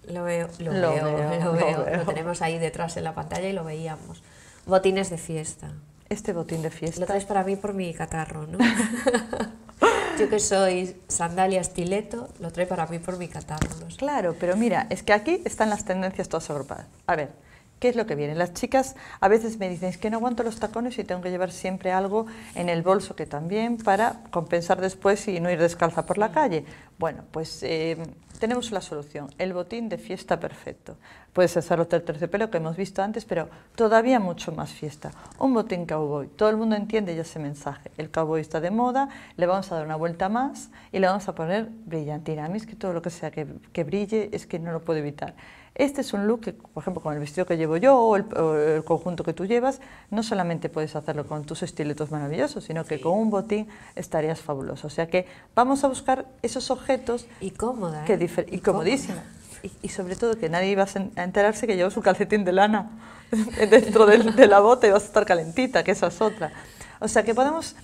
Lo veo, lo, veo, lo veo, lo tenemos ahí detrás en la pantalla y lo veíamos. Botines de fiesta. Este botín de fiesta. Lo traes para mí por mi catarro, ¿no? Yo que soy sandalia estileto, lo trae para mí por mi catarro. Claro, pero mira, es que aquí están las tendencias todas agrupadas. A ver, ¿Qué es lo que viene? Las chicas a veces me dicen, es que no aguanto los tacones y tengo que llevar siempre algo en el bolso que también para compensar después y no ir descalza por la calle. Bueno, pues eh, tenemos la solución, el botín de fiesta perfecto. Puedes el del terciopelo que hemos visto antes, pero todavía mucho más fiesta. Un botín cowboy, todo el mundo entiende ya ese mensaje. El cowboy está de moda, le vamos a dar una vuelta más y le vamos a poner brillantina. A que todo lo que sea que, que brille es que no lo puedo evitar. Este es un look que, por ejemplo, con el vestido que llevo yo o el, conjunto que tú llevas, no solamente puedes hacerlo con tus estiletos maravillosos, sino que con un botín estarías fabuloso. O sea que vamos a buscar esos objetos... Y cómoda, ¿eh? Y, y comodísima. Y, sobre todo que nadie va a enterarse que llevas un calcetín de lana dentro de, la bota y vas a estar calentita, que eso es otra. O sea que podemos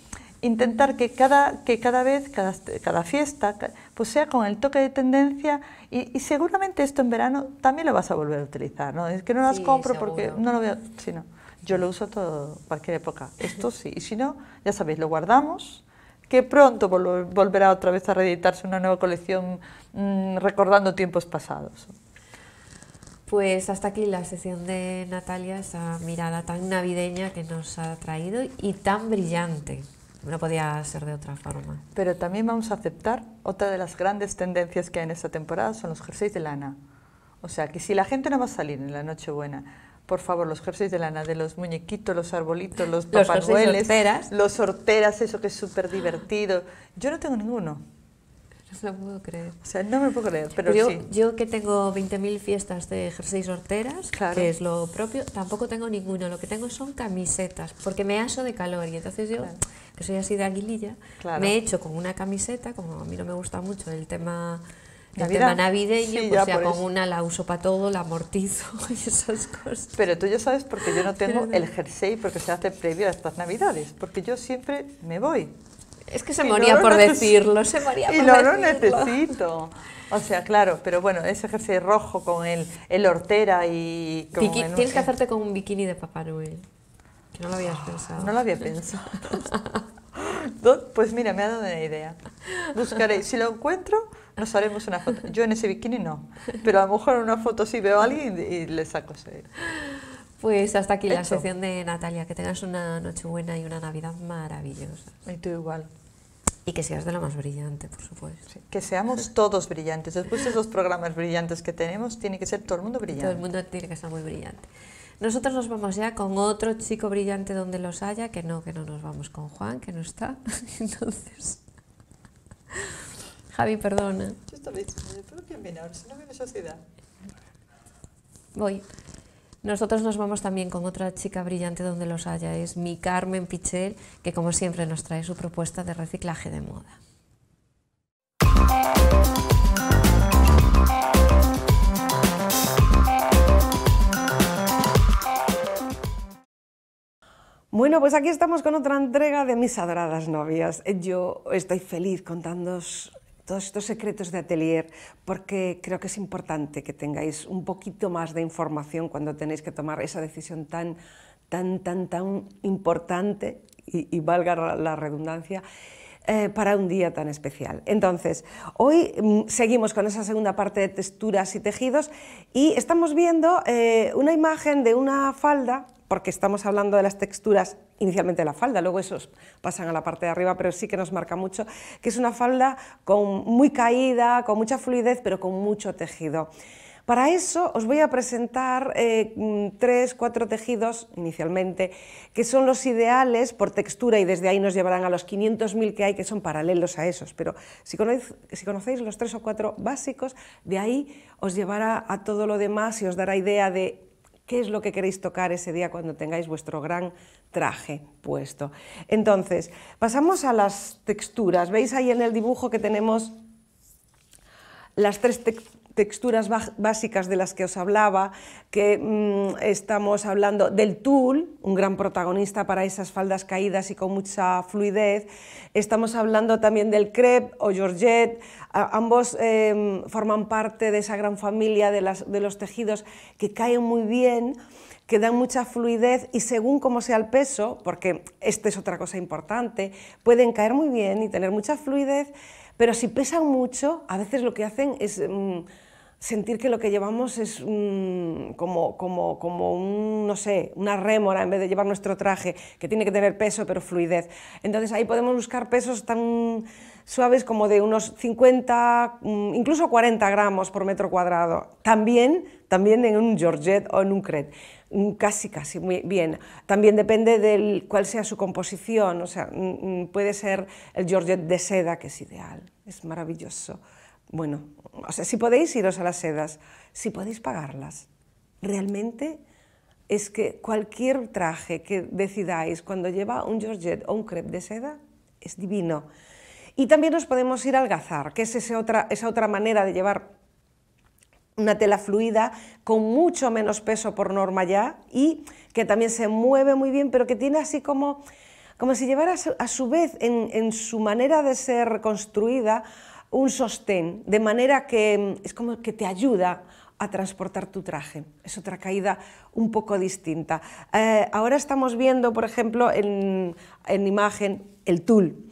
intentar que cada, que cada vez, cada fiesta pues sea con el toque de tendencia y, seguramente esto en verano también lo vas a volver a utilizar, ¿no? Es que no las compro porque no lo veo, sino yo lo uso todo, cualquier época, esto sí, y si no, ya sabéis, lo guardamos, que pronto volverá otra vez a reeditarse una nueva colección mm, recordando tiempos pasados. Pues hasta aquí la sesión de Natalia, esa mirada tan navideña que nos ha traído y tan brillante. No podía ser de otra forma. Pero también vamos a aceptar otra de las grandes tendencias que hay en esta temporada son los jerseys de lana. O sea, que si la gente no va a salir en la Nochebuena, por favor, los jerseys de lana, de los muñequitos, los arbolitos, los papanueles, los, sorteras, los eso que es súper divertido. Yo no tengo ninguno. no puedo creer. no me puedo creer, pero yo, Yo que tengo 20.000 fiestas de jerseys horteras, que es lo propio, tampoco tengo ninguno. Lo que tengo son camisetas, porque me aso de calor. Y entonces yo, que soy así de aguililla, me he hecho con una camiseta, como a mí no me gusta mucho el tema... El navideño, o pues ya, con una la uso para todo, la amortizo y esas cosas. Pero tú ya sabes porque yo no tengo el jersey porque se hace previo a estas navidades, porque yo siempre me voy. Es que se moría por decirlo, se moría por decirlo. y no lo necesito. O sea, claro, pero bueno, ese jersey rojo con el, el hortera y... Con tienes que hacerte con un bikini de Papá Noel. Que no lo habías ah, pensado. No lo había pensado. pues mira, me ha dado una idea. Buscaré, si lo encuentro, nos haremos una foto. Yo en ese bikini no, pero a lo mejor en una foto sí veo a alguien y le saco ese. Pues hasta aquí la sesión de Natalia. Que tengas una noche buena y una Navidad maravillosa. Y tú igual. Y que seas de lo más brillante, por supuesto. que seamos todos brillantes. Después de esos programas brillantes que tenemos, tiene que ser todo el mundo brillante. Todo el mundo tiene que estar muy brillante. Nosotros nos vamos ya con otro chico brillante donde los haya, que no, que no nos vamos con Juan, que no está. Entonces. Javi, perdona. Yo estaba diciendo, yo si no viene sociedad. Voy. Nosotros nos vamos también con otra chica brillante donde los haya, es mi Carmen Pichel, que como siempre nos trae su propuesta de reciclaje de moda. Bueno, pues aquí estamos con otra entrega de mis adoradas novias. Yo estoy feliz contándos todos estos secretos de atelier, porque creo que es importante que tengáis un poquito más de información cuando tenéis que tomar esa decisión tan, tan, tan, tan importante y, y valga la redundancia eh, para un día tan especial. Entonces, hoy mm, seguimos con esa segunda parte de texturas y tejidos y estamos viendo eh, una imagen de una falda porque estamos hablando de las texturas inicialmente de la falda, luego esos pasan a la parte de arriba, pero sí que nos marca mucho, que es una falda con muy caída, con mucha fluidez, pero con mucho tejido. Para eso os voy a presentar eh, mm, tres, cuatro tejidos inicialmente, que son los ideales por textura y desde ahí nos llevarán a los 500.000 que hay que son paralelos a esos. Pero si conocéis, los tres o cuatro básicos, de ahí os llevará a todo lo demás y os dará idea de qué es lo que queréis tocar ese día cuando tengáis vuestro gran traje puesto. Entonces, pasamos a las texturas. ¿Veis ahí en el dibujo que tenemos las tres texturas, texturas básicas de las que os hablaba, que mm, estamos hablando del tul, un gran protagonista para esas faldas caídas y con mucha fluidez. Estamos hablando también del crepe o georgette, ambos em, forman parte de esa gran familia de, las, de los tejidos que caen muy bien que dan mucha fluidez y según cómo sea el peso, porque esta es otra cosa importante, pueden caer muy bien y tener mucha fluidez, pero si pesan mucho, a veces lo que hacen es... Mm, sentir que lo que llevamos es como, no sé, una rémora en vez de llevar nuestro traje, que tiene que tener peso pero fluidez. Entonces ahí podemos buscar pesos tan suaves como de unos 50, mm, incluso 40 gramos por metro cuadrado. También, también en un Georgette o en un Crete mm, casi, casi muy bien. También depende de cuál sea su composición, o sea, mm, puede ser el Georgette de seda, que es ideal, es maravilloso. Bueno, o sea, si podéis iros a las sedas, si podéis pagarlas, realmente es que cualquier traje que decidáis cuando lleva un georgette o un crepe de seda es divino. Y también nos podemos ir al gazar, que es esa otra, esa otra manera de llevar una tela fluida con mucho menos peso por norma ya y que también se mueve muy bien, pero que tiene así como, como si llevara a su, vez en, en su manera de ser construida un sostén, de manera que mm, es como que te ayuda a transportar tu traje. Es otra caída un poco distinta. Eh, ahora estamos viendo, por ejemplo, en, en imagen el tul.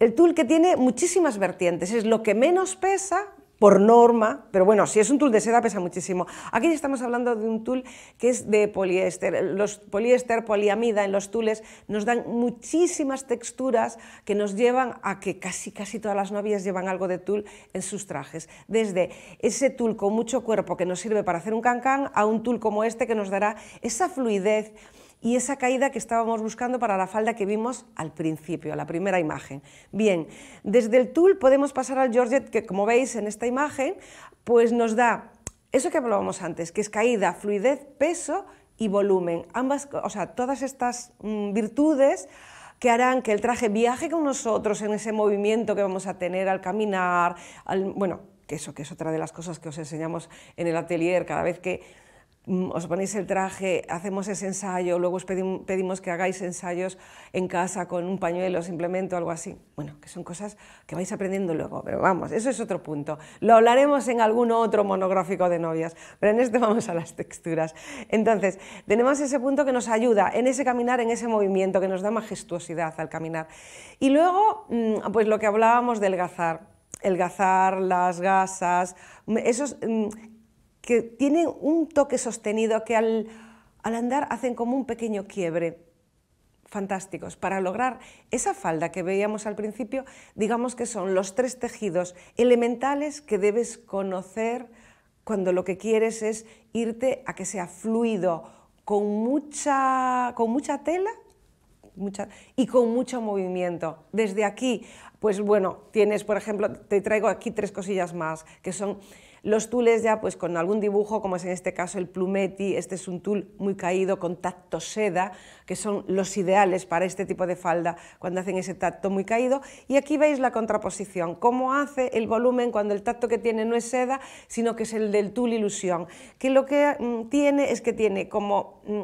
El tul que tiene muchísimas vertientes. Es lo que menos pesa, por norma, pero bueno, si es un tul de seda pesa muchísimo. Aquí estamos hablando de un tul que es de poliéster. Los poliéster, poliamida en los tules nos dan muchísimas texturas que nos llevan a que casi casi todas las novias llevan algo de tul en sus trajes. Desde ese tul con mucho cuerpo que nos sirve para hacer un cancán a un tul como este que nos dará esa fluidez, y esa caída que estábamos buscando para la falda que vimos al principio, a la primera imagen. Bien, desde el tool podemos pasar al georgette que como veis en esta imagen pues nos da eso que hablábamos antes, que es caída, fluidez, peso y volumen. Ambas, o sea, todas estas mm, virtudes que harán que el traje viaje con nosotros en ese movimiento que vamos a tener al caminar, al, bueno, que eso que es otra de las cosas que os enseñamos en el atelier cada vez que Mm, os ponéis el traje, hacemos ese ensayo, luego os pedimos que hagáis ensayos en casa con un pañuelo simplemente o algo así. Bueno, que son cosas que vais aprendiendo luego, pero vamos, eso es otro punto. Lo hablaremos en algún otro monográfico de novias, pero en este vamos a las texturas. Entonces, tenemos ese punto que nos ayuda en ese caminar, en ese movimiento, que nos da majestuosidad al caminar. Y luego, mm, pues lo que hablábamos del gazar el gazar, las gasas, mm, esos que tienen un toque sostenido, que al, andar hacen como un pequeño quiebre fantásticos. Para lograr esa falda que veíamos al principio, digamos que son los tres tejidos elementales que debes conocer cuando lo que quieres es irte a que sea fluido, con mucha, con mucha tela y con mucho movimiento. Desde aquí, pues bueno, tienes, por ejemplo, te traigo aquí tres cosillas más, que son los tules ya pues con algún dibujo, como es en este caso el plumetti, este es un tul muy caído con tacto seda, que son los ideales para este tipo de falda cuando hacen ese tacto muy caído. Y aquí veis la contraposición, cómo hace el volumen cuando el tacto que tiene no es seda, sino que es el del tul ilusión, que lo que mm, tiene es que tiene como... Mm,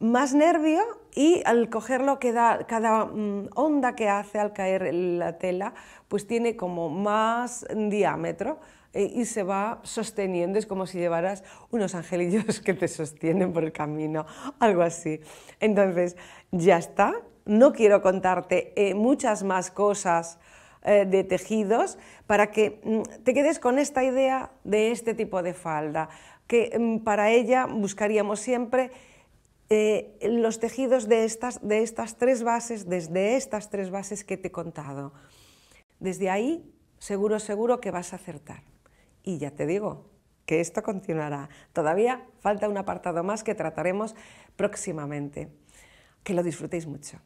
más nervio y al cogerlo queda, cada mm, onda que hace al caer la tela pues tiene como más diámetro. Eh, y se va sosteniendo, es como si llevaras unos angelillos que te sostienen por el camino, algo así. Entonces, ya está, no quiero contarte eh, muchas más cosas eh, de tejidos para que mm, te quedes con esta idea de este tipo de falda, que mm, para ella buscaríamos siempre los tejidos de estas, de estas tres bases, desde estas tres bases que te he contado. Desde ahí, seguro, seguro que vas a acertar. Y ya te digo que esto continuará. Todavía falta un apartado más que trataremos próximamente. Que lo disfrutéis mucho.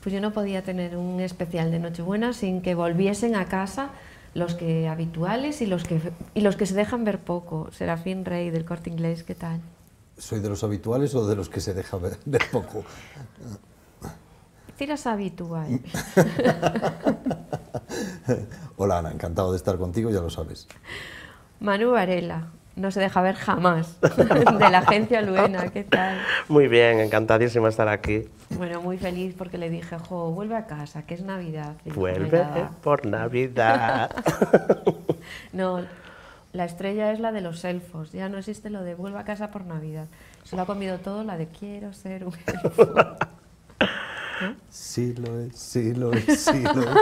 Pues yo no podía tener un especial de Nochebuena sin que volviesen a casa los que habituales y los que, y los que se dejan ver poco. Serafín Rey del Corte Inglés, ¿qué tal? ¿Soy de los habituales o de los que se deja ver de poco? Tiras habitual. ¿eh? Hola Ana, encantado de estar contigo, ya lo sabes. Manu Varela, no se deja ver jamás, de la agencia Luena, ¿qué tal? Muy bien, encantadísima estar aquí. Bueno, muy feliz porque le dije, jo, vuelve a casa, que es Navidad. Vuelve eh, por Navidad. no, la estrella es la de los elfos, ya no existe lo de vuelva a casa por Navidad. Se lo ha comido todo la de quiero ser un elfo. Sí lo es, sí lo es, sí lo es.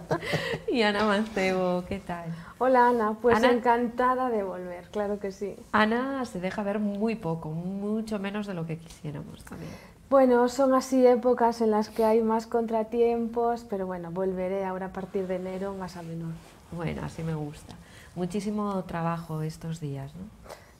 y Ana Mancebo, ¿qué tal? Hola Ana, pues encantada de volver, claro que sí. Ana se deja ver muy poco, mucho menos de lo que quisiéramos también. Bueno, son así épocas en las que hay más contratiempos, pero bueno, volveré ahora a partir de enero más a menos. Bueno, así me gusta muchísimo trabajo estos días, ¿no?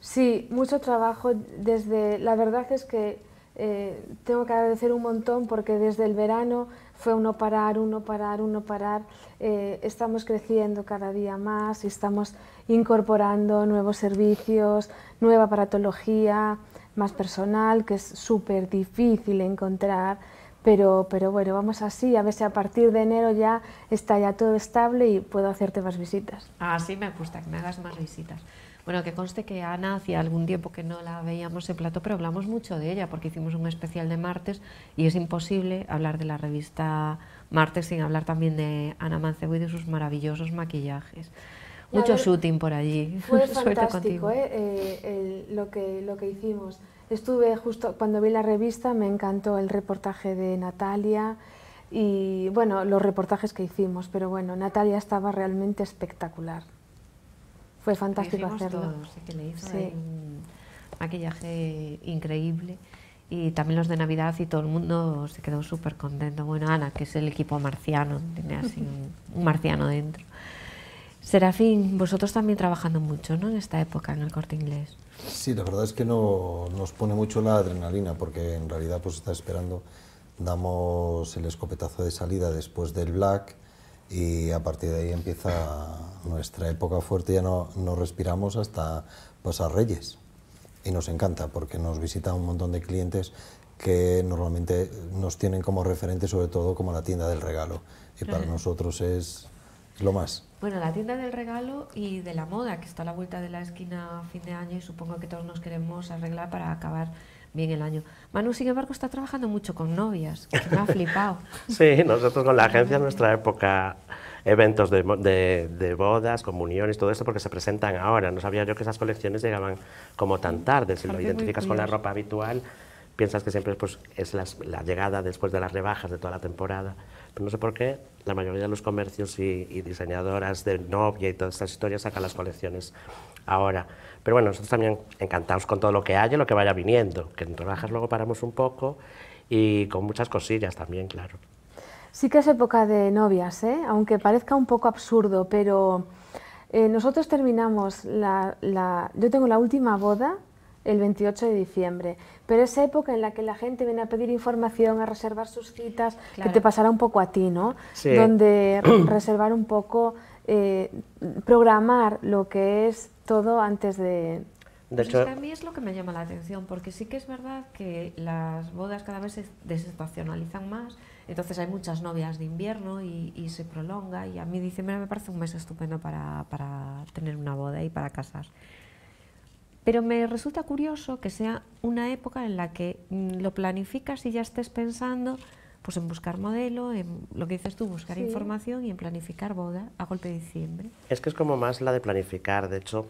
Sí, mucho trabajo desde... La verdad es que eh, tengo que agradecer un montón porque desde el verano fue uno parar, uno parar, uno parar. Eh, estamos creciendo cada día más y estamos incorporando nuevos servicios, nueva aparatología, más personal, que es súper difícil encontrar pero, pero bueno, vamos así, a ver si a partir de enero ya está ya todo estable y puedo hacerte más visitas. sí, me gusta, que me hagas más visitas. Bueno, que conste que Ana hacía algún tiempo que no la veíamos en plato, pero hablamos mucho de ella porque hicimos un especial de martes y es imposible hablar de la revista Martes sin hablar también de Ana Mancebo y de sus maravillosos maquillajes. Mucho shooting por allí. Fue fantástico ¿eh? Eh, lo, que, lo que hicimos. Estuve justo cuando vi la revista, me encantó el reportaje de Natalia y bueno, los reportajes que hicimos, pero bueno, Natalia estaba realmente espectacular. Fue fantástico hacerlo. maquillaje increíble y también los de Navidad y todo el mundo se quedó súper contento. Bueno, Ana, que es el equipo marciano, tiene así un marciano dentro. Serafín, vosotros también trabajando mucho ¿no? en esta época en el corte inglés. Sí, la verdad es que no, nos pone mucho la adrenalina porque en realidad pues está esperando, damos el escopetazo de salida después del black y a partir de ahí empieza nuestra época fuerte, ya no, no respiramos hasta pasar Reyes y nos encanta porque nos visita un montón de clientes que normalmente nos tienen como referente sobre todo como la tienda del regalo y para nosotros es lo más. Bueno, la tienda del regalo y de la moda, que está a la vuelta de la esquina a fin de año y supongo que todos nos queremos arreglar para acabar bien el año. Manu, sin embargo, está trabajando mucho con novias, que me ha flipado. sí, nosotros con la agencia en nuestra época eventos de, de, bodas, comuniones, todo eso, porque se presentan ahora. No sabía yo que esas colecciones llegaban como tan mm, tarde. Si lo identificas con la ropa habitual, piensas que siempre pues, es la llegada después de las rebajas de toda la temporada no sé por qué la mayoría de los comercios y, diseñadoras de novia y todas estas historias sacan las colecciones ahora. Pero bueno, nosotros también encantados con todo lo que haya, lo que vaya viniendo. Que en trabajas luego paramos un poco y con muchas cosillas también, claro. Sí que es época de novias, ¿eh? aunque parezca un poco absurdo, pero eh, nosotros terminamos la, la... Yo tengo la última boda el 28 de diciembre. Pero esa época en la que la gente viene a pedir información, a reservar sus citas, que te pasará un poco a ti, ¿no? Sí. Donde reservar un poco, eh, programar lo que es todo antes de... De pues hecho, a mí es lo que me llama la atención, porque sí que es verdad que las bodas cada vez se desestacionalizan más, entonces hay muchas novias de invierno y, y se prolonga, y a mí diciembre me parece un mes estupendo para, para tener una boda y para casar. Pero me resulta curioso que sea una época en la que mm, lo planificas y ya estés pensando pues en buscar modelo, en lo que dices tú, buscar información y en planificar boda a golpe de diciembre. Es que es como más la de planificar. De hecho,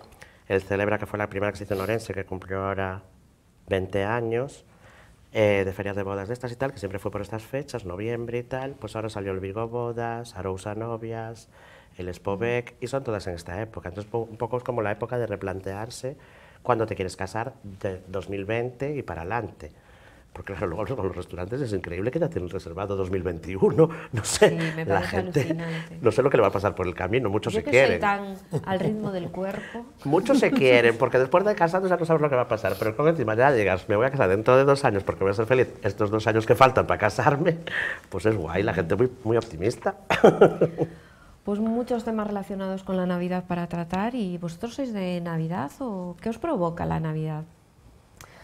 el Celebra, que fue la primera que se hizo en Orense, que cumplió ahora 20 años, eh, de ferias de bodas de estas y tal, que siempre fue por estas fechas, noviembre y tal, pues ahora salió el Vigo Bodas, Arousa Novias, el Spobec, y son todas en esta época. Entonces, un poco es como la época de replantearse cuando te quieres casar, de 2020 y para adelante. Porque claro, luego con los restaurantes es increíble que ya tienen reservado 2021, no sé, la gente, no sé lo que le va a pasar por el camino, muchos se quieren. Soy tan al ritmo del cuerpo. Muchos se quieren, porque después de casar ya no sabes lo que va a pasar, pero con encima ya llegas, me voy a casar dentro de dos años porque voy a ser feliz, estos dos años que faltan para casarme, pues es guay, la gente muy, muy optimista. pues muchos temas relacionados con la Navidad para tratar. ¿Y vosotros sois de Navidad o qué os provoca la Navidad?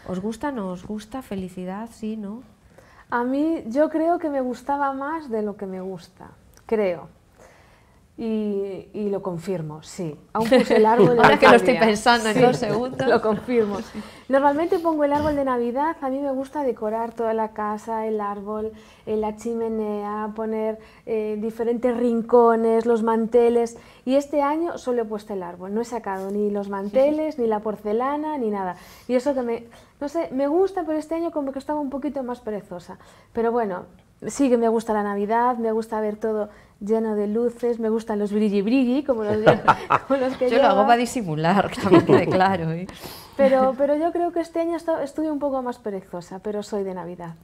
¿Os gusta, no os gusta? ¿Felicidad? Sí, ¿no? A mí yo creo que me gustaba más de lo que me gusta, creo. Y, lo confirmo, sí. Aún puse el árbol. Ahora que lo estoy pensando en dos segundos. Lo confirmo. Normalmente pongo el árbol de Navidad. A mí me gusta decorar toda la casa, el árbol, eh, la chimenea, poner eh, diferentes rincones, los manteles. Y este año solo he puesto el árbol. No he sacado ni los manteles, ni la porcelana, ni nada. Y eso que me. No sé, me gusta, pero este año como que estaba un poquito más perezosa. Pero bueno, sí que me gusta la Navidad, me gusta ver todo lleno de luces, me gustan los brilli brilli, como los, como los que Yo Yo lo hago para disimular, que también quede claro. ¿eh? Pero, pero yo creo que este año estoy un poco más perezosa, pero soy de Navidad.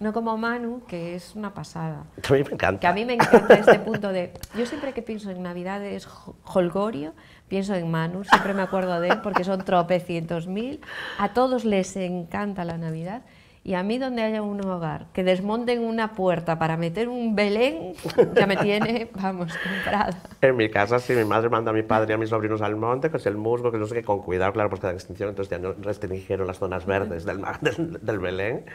No como Manu, que es una pasada. A mí me encanta. Que a mí me encanta este punto de... Yo siempre que pienso en Navidad es holgorio, pienso en Manu, siempre me acuerdo de él, porque son tropecientos mil. A todos les encanta la Navidad. Y a mí donde haya un hogar que desmonten una puerta para meter un Belén, ya me tiene, vamos, comprada. En mi casa, sí mi madre manda a mi padre y a mis sobrinos al monte, que es el musgo, que no sé qué, con cuidado, claro, porque la extinción, entonces ya no restringieron las zonas verdes del Belén.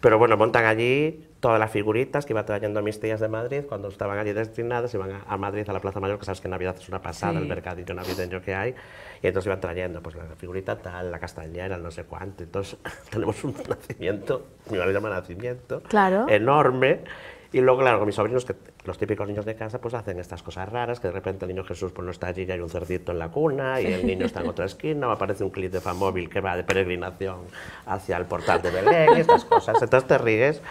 Pero bueno, montan allí todas las figuritas que iba trayendo a mis tías de Madrid cuando estaban allí destinadas, iban a, Madrid, a la Plaza Mayor, que sabes que Navidad es una pasada, el mercadillo navideño que hay, y entonces iban trayendo pues la figurita tal, la castañera, no sé cuánto, entonces tenemos un nacimiento, mi madre llama nacimiento, enorme, y luego, claro, mis sobrinos, que los típicos niños de casa, pues hacen estas cosas raras, que de repente el niño Jesús pues, no está allí y hay un cerdito en la cuna, y el niño está en otra esquina, o aparece un clip de fan móvil que va de peregrinación hacia el portal de Belén, y estas cosas. Entonces te ríes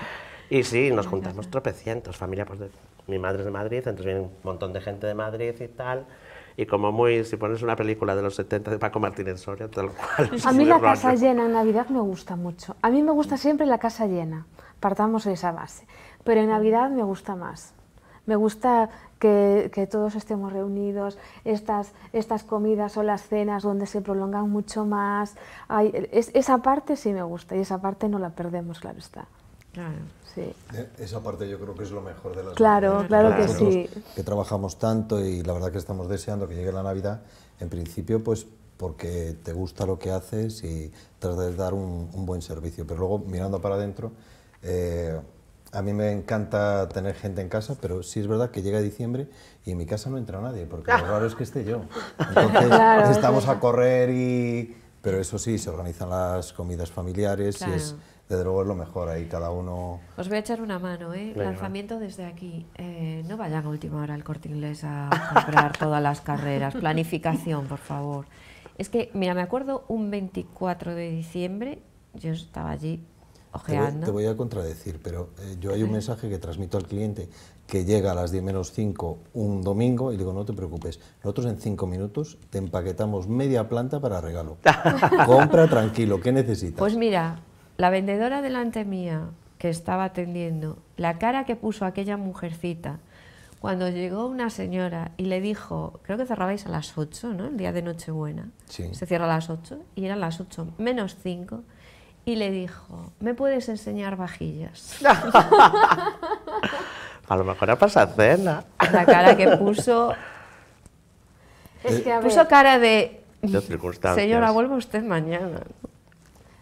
y sí, nos juntamos tropecientos, familia, pues de, mi madre es de Madrid, entonces viene un montón de gente de Madrid y tal. Y como muy, si pones una película de los 70 de Paco Martínez Soria, tal cual. A mí la casa llena en Navidad me gusta mucho. A mí me gusta siempre la casa llena, partamos de esa base. Pero en mm. Navidad me gusta más. Me gusta que, todos estemos reunidos, estas, estas comidas o las cenas donde se prolongan mucho más. esa parte sí me gusta y esa parte no la perdemos, claro está. Eh, esa parte yo creo que es lo mejor de las Claro, claro que sí. Que trabajamos tanto y la verdad que estamos deseando que llegue la Navidad, en principio pues porque te gusta lo que haces y tratas de dar un, buen servicio. Pero luego mirando para adentro, eh, a mí me encanta tener gente en casa, pero sí es verdad que llega diciembre y en mi casa no entra nadie, porque lo raro es que esté yo. Entonces estamos a correr y... Pero eso sí, se organizan las comidas familiares y ...de luego es lo mejor, ahí cada uno... Os voy a echar una mano, ¿eh? desde aquí. Eh, no vayan a última hora al corte inglés a comprar todas las carreras. Planificación, por favor. Es que, mira, me acuerdo un 24 de diciembre, yo estaba allí ojeando. Te voy, te voy a contradecir, pero eh, yo hay un mensaje que transmito al cliente que llega a las 10 menos 5 un domingo y digo, no te preocupes, nosotros en 5 minutos te empaquetamos media planta para regalo. Compra tranquilo, ¿qué necesitas? Pues mira, la vendedora delante mía que estaba atendiendo, la cara que puso aquella mujercita cuando llegó una señora y le dijo, creo que cerrabais a las 8, ¿no? El día de Nochebuena. Sí. Se cierra a las 8 y eran las 8 menos 5 y le dijo, ¿me puedes enseñar vajillas? a lo mejor era para cena. La cara que puso... Es que, puso cara de... Señora, vuelva usted mañana.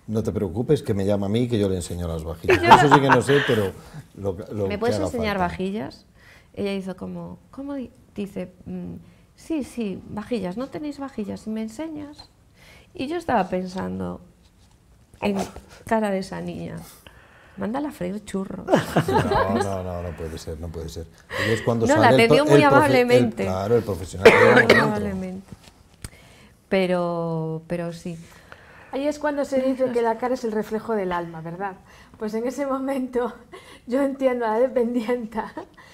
No te preocupes, que me llama a mí que yo le enseño las vajillas. Eso sí que no sé, pero lo, lo ¿Me puedes enseñar vajillas? Ella hizo como, ¿cómo dice? Mm, sí, sí, vajillas, ¿no tenéis vajillas? ¿Y me enseñas? Y yo estaba pensando en cara de esa niña. Mándala a freír churros. No, no, no, no puede ser, no puede ser. Y es cuando no, sale la atendió muy amablemente. claro, el profesional. Muy amablemente. Pero, pero sí. Ahí es cuando se dice que la cara es el reflejo del alma, ¿verdad? Pues en ese momento yo entiendo a la dependienta.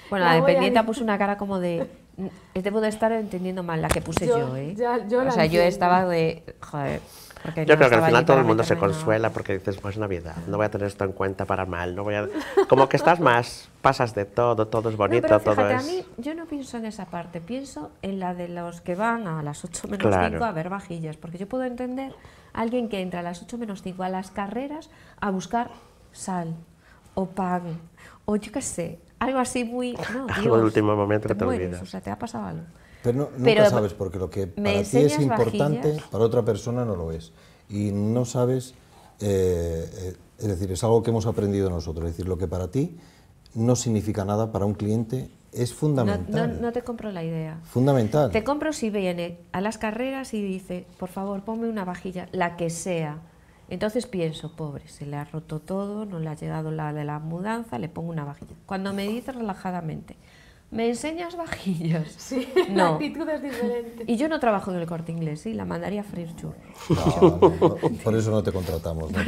Bueno, la, dependienta puso una cara como de... Este Debo de estar entendiendo mal la que puse yo, ¿eh? o sea, yo estaba de... Joder. yo creo que al final todo el mundo se consuela porque dices, pues Navidad, no voy a tener esto en cuenta para mal, no voy a... Como que estás más, pasas de todo, todo es bonito, no, pero fíjate, todo es... a mí yo no pienso en esa parte, pienso en la de los que van a las 8 menos 5 a ver vajillas, porque yo puedo entender alguien que entra a las 8 menos 5 a las carreras a buscar sal o pan o yo qué sé, algo así muy... No, Dios, último momento te, O sea, te ha pasado algo. Pero no, nunca sabes, porque lo que para ti es importante, para otra persona no lo es. Y no sabes, eh, eh, es decir, es algo que hemos aprendido nosotros, es decir, lo que para ti no significa nada para un cliente es fundamental. No, te compro la idea. Fundamental. Te compro si viene a las carreras y dice, por favor, ponme una vajilla, la que sea. Entonces pienso, pobre, se le ha roto todo, no le ha llegado la de la mudanza, le pongo una vajilla. Cuando me dice relajadamente, ¿me enseñas vajillas? Sí, no. la actitud Y yo no trabajo en el corte inglés, sí, la mandaría a por eso no te contratamos, no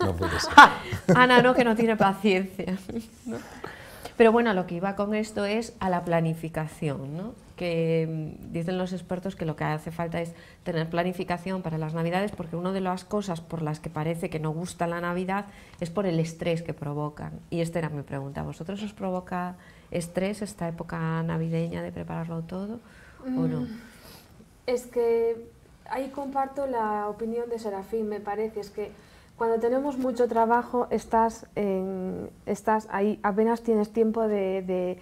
Ana, no, que no tiene paciencia. Pero bueno, lo que iba con esto es a la planificación, ¿no? que mm, dicen los expertos que lo que hace falta es tener planificación para las navidades porque una de las cosas por las que parece que no gusta la Navidad es por el estrés que provocan. Y esta era mi pregunta, ¿vosotros os provoca estrés esta época navideña de prepararlo todo o no? Mm, es que ahí comparto la opinión de Serafín, me parece, es que cuando tenemos mucho trabajo, estás, en, estás ahí, apenas tienes tiempo de,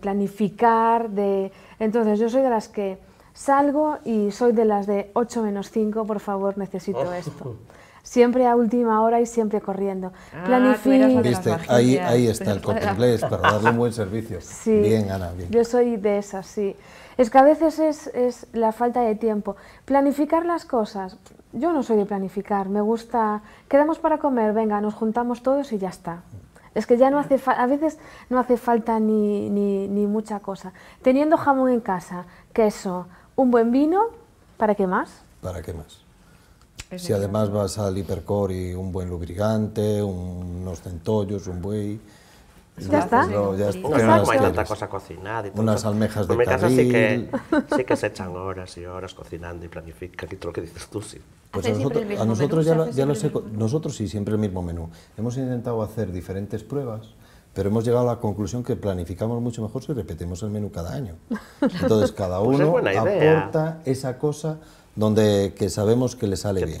planificar. De... Entonces, yo soy de las que salgo y soy de las de 8 menos 5, por favor, necesito oh. esto. Siempre a última hora y siempre corriendo. Ah, Planifico. Ahí, ahí, está el corte para darle un buen servicio. bien, Ana, Yo soy de esas, sí. Es que a veces es, es la falta de tiempo. Planificar las cosas yo no soy de planificar, me gusta, quedamos para comer, venga, nos juntamos todos y ya está. Es que ya no hace falta, a veces no hace falta ni, ni, ni, mucha cosa. Teniendo jamón en casa, queso, un buen vino, ¿para qué más? ¿Para qué más? si además vas al hipercore y un buen lubricante, unos centollos, un buey, ya está. No, ya está. No, hay tanta cosa cocinada Unas almejas de En sí que, que se echan horas y horas cocinando y planifican y todo lo que dices tú, sí. Pues a nosotros, ya, sé, nosotros sí, siempre el mismo menú. Hemos intentado hacer diferentes pruebas, pero hemos llegado a la conclusión que planificamos mucho mejor si repetimos el menú cada año. Entonces cada pues uno aporta esa cosa donde que sabemos que le sale bien.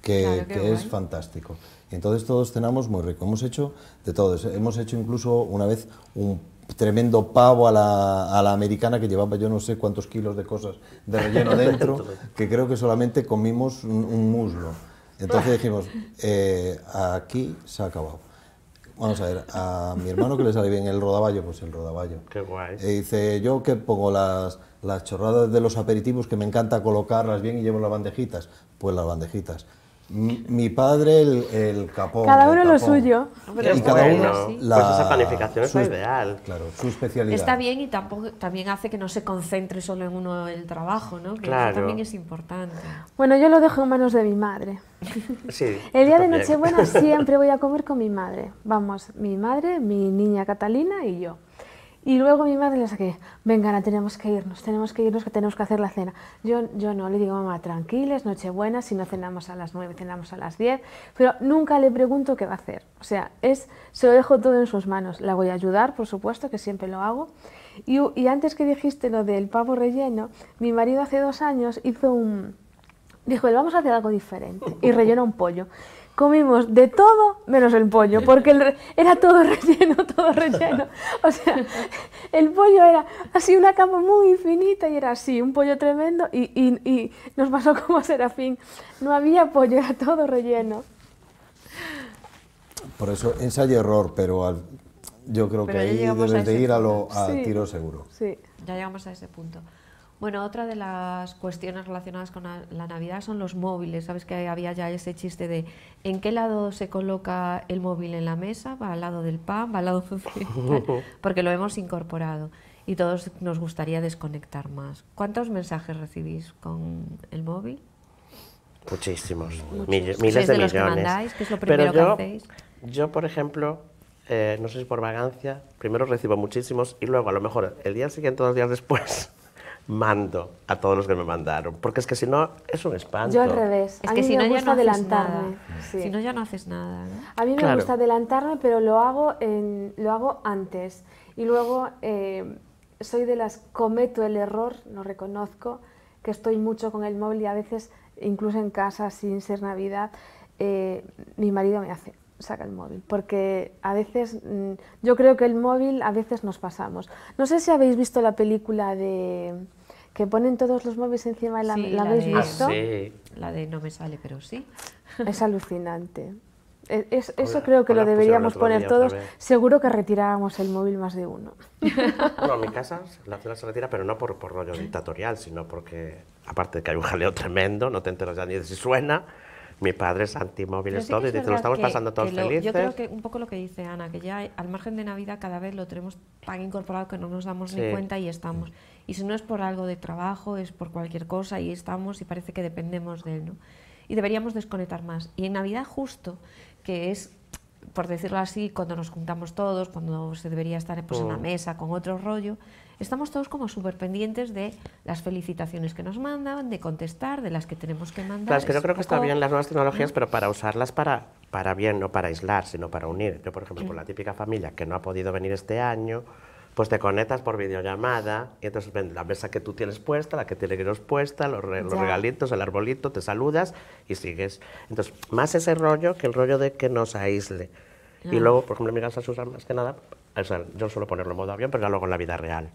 Que, que es fantástico entonces todos cenamos muy rico. Hemos hecho de todo. Hemos hecho incluso una vez un tremendo pavo a la, americana que llevaba yo no sé cuántos kilos de cosas de relleno dentro, que creo que solamente comimos un, muslo. Entonces dijimos, eh, aquí se ha acabado. Vamos a ver, a mi hermano que le sale bien el rodaballo, pues el rodaballo. Qué guay. dice, yo que pongo las, las chorradas de los aperitivos que me encanta colocarlas bien y llevo las bandejitas, pues las bandejitas. Mi, padre, el, el, capón. Cada uno lo suyo. y cada uno, pues la, esa planificación es ideal. Claro, su especialidad. Está bien y tampoco, también hace que no se concentre solo en uno el trabajo, ¿no? claro. eso también es importante. Bueno, yo lo dejo en manos de mi madre. Sí, el día de Nochebuena siempre voy a comer con mi madre. Vamos, mi madre, mi niña Catalina y yo. Y luego mi madre le saqué, venga, tenemos que irnos, tenemos que irnos, que tenemos que hacer la cena. Yo, yo no, le digo, mamá, tranquiles, buena, si no cenamos a las nueve, cenamos a las diez. pero nunca le pregunto qué va a hacer. O sea, es, se lo dejo todo en sus manos. La voy a ayudar, por supuesto, que siempre lo hago. Y, y antes que dijiste lo del pavo relleno, mi marido hace dos años hizo un... Dijo, vamos a hacer algo diferente. Y rellena un pollo comimos de todo menos el pollo, porque era todo relleno, todo relleno. O sea, el pollo era así una cama muy infinita y era así, un pollo tremendo y, y, nos pasó como a Serafín. No había pollo, era todo relleno. Por eso ensayo error, pero yo creo que ahí debes de ir a tiro seguro. Sí, ya llegamos a ese punto. Bueno, otra de las cuestiones relacionadas con la Navidad son los móviles. Sabes que había ya ese chiste de en qué lado se coloca el móvil en la mesa, va al lado del pan, va al lado porque lo hemos incorporado y todos nos gustaría desconectar más. ¿Cuántos mensajes recibís con el móvil? Muchísimos, Miles, de, millones. Los mandáis, es lo primero que hacéis? yo, por ejemplo, eh, no sé si por vagancia, primero recibo muchísimos y luego a lo mejor el día siguiente, dos días después, mando a todos los que me mandaron, porque es que si no es un espanto. Yo al revés. Es que si no ya no adelantarme. Si no ya no haces nada. A mí me gusta adelantarme, pero lo hago en, lo hago antes y luego eh, soy de las cometo el error, no reconozco, que estoy mucho con el móvil y a veces incluso en casa sin ser Navidad eh, mi marido me hace saca el móvil, porque a veces, mm, yo creo que el móvil a veces nos pasamos. No sé si habéis visto la película de que ponen todos los móviles encima de la, ¿la, habéis visto? Ah, sí. La de no me sale, pero sí. Es alucinante. E, eso creo que pues lo deberíamos poner todos. Seguro que retirábamos el móvil más de uno. Bueno, en mi casa la ciudad se retira, pero no por, por rollo dictatorial, sino porque, aparte de que hay un jaleo tremendo, no te enteras ya ni de si suena, mi padre es antimóvil, y dice, lo estamos pasando todos felices. Yo creo que un poco lo que dice Ana, que ya al margen de Navidad cada vez lo tenemos tan incorporado que no nos damos ni cuenta y estamos. Y si no es por algo de trabajo, es por cualquier cosa y estamos y parece que dependemos de él, ¿no? Y deberíamos desconectar más. Y en Navidad justo, que es por decirlo así, cuando nos juntamos todos, cuando se debería estar pues, en la mm. mesa con otro rollo, estamos todos como súper pendientes de las felicitaciones que nos mandan, de contestar, de las que tenemos que mandar. Claro, que yo creo que está bien las nuevas tecnologías, ¿eh? pero para usarlas para, para bien, no para aislar, sino para unir. Yo, por ejemplo, con la mm. típica familia que no ha podido venir este año, pues te conectas por videollamada y entonces la mesa que tú tienes puesta, la que tienes puesta, los, re, los regalitos, el arbolito, te saludas y sigues. Entonces, más ese rollo que el rollo de que nos aísle. Y luego, por ejemplo, miras a Susan más que nada, yo suelo ponerlo en modo avión, pero ya luego en la vida real.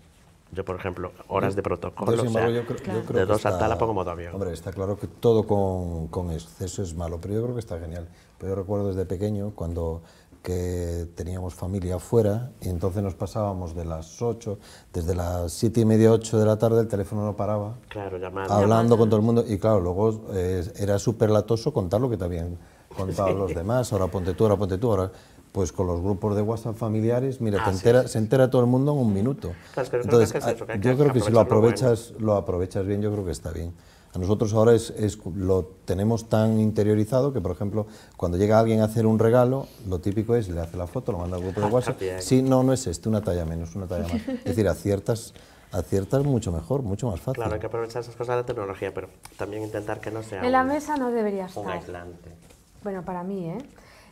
Yo, por ejemplo, horas de protocolo, o sea, yo creo, que de dos a tal a poco modo avión. Hombre, está claro que todo con, con, exceso es malo, pero yo creo que está genial. Pero yo recuerdo desde pequeño cuando que teníamos familia afuera y entonces nos pasábamos de las 8, desde las siete y media, ocho de la tarde el teléfono no paraba, claro, llamando, hablando con todo el mundo y claro, luego eh, era súper latoso contar lo que te habían contado los demás, ahora ponte tú, ahora ponte tú, ahora... Pues con los grupos de WhatsApp familiares, mira, se entera todo el mundo en un minuto. Entonces, ah, yo creo que si lo aprovechas, lo aprovechas bien, yo creo que está bien. A nosotros ahora es, lo tenemos tan interiorizado que, por ejemplo, cuando llega alguien a hacer un regalo, lo típico es le hace la foto, lo manda al grupo de ah, WhatsApp. Sí, no, no es este, una talla menos, una talla más. Es decir, aciertas, aciertas mucho mejor, mucho más fácil. Claro, hay que aprovechar esas cosas de la tecnología, pero también intentar que no sea. En la mesa no debería estar. Un aislante. Bueno, para mí, ¿eh?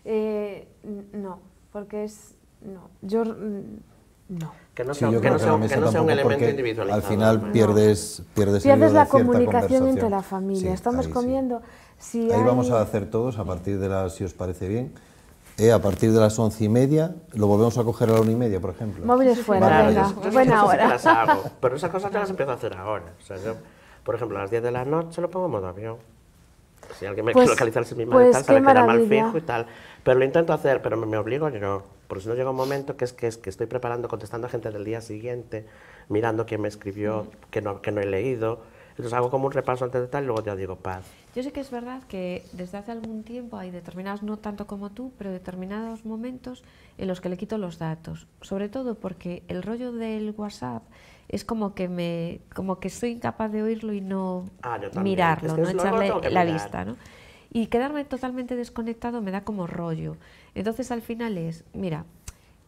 Eh, no, porque es... No, yo... Mm, no. Que no sea, que no un elemento individual. Al final pierdes, pierdes, la comunicación entre la familia. Estamos comiendo. ahí vamos a hacer todos a partir de las, si os parece bien. Eh, a partir de las once y media, lo volvemos a coger a la una y media, por ejemplo. Móviles fuera, venga, buena hora. pero esas cosas ya las empiezo a hacer ahora. O sea, yo, por ejemplo, a las diez de la noche lo pongo en modo avión si alguien me quiere localizar mi madre, pues, pues tal, mal fijo y tal. Pero lo intento hacer, pero me, me obligo yo no. Por si no llega un momento que es, que es que estoy preparando, contestando a gente del día siguiente, mirando quién me escribió, que, no, que no he leído. Entonces hago como un repaso antes de tal y luego ya digo paz. Yo sé que es verdad que desde hace algún tiempo hay determinados, no tanto como tú, pero determinados momentos en los que le quito los datos. Sobre todo porque el rollo del WhatsApp es como que me como que soy incapaz de oírlo y no ah, mirarlo, no echarle la vista, ¿no? Y quedarme totalmente desconectado me da como rollo. Entonces al final es, mira,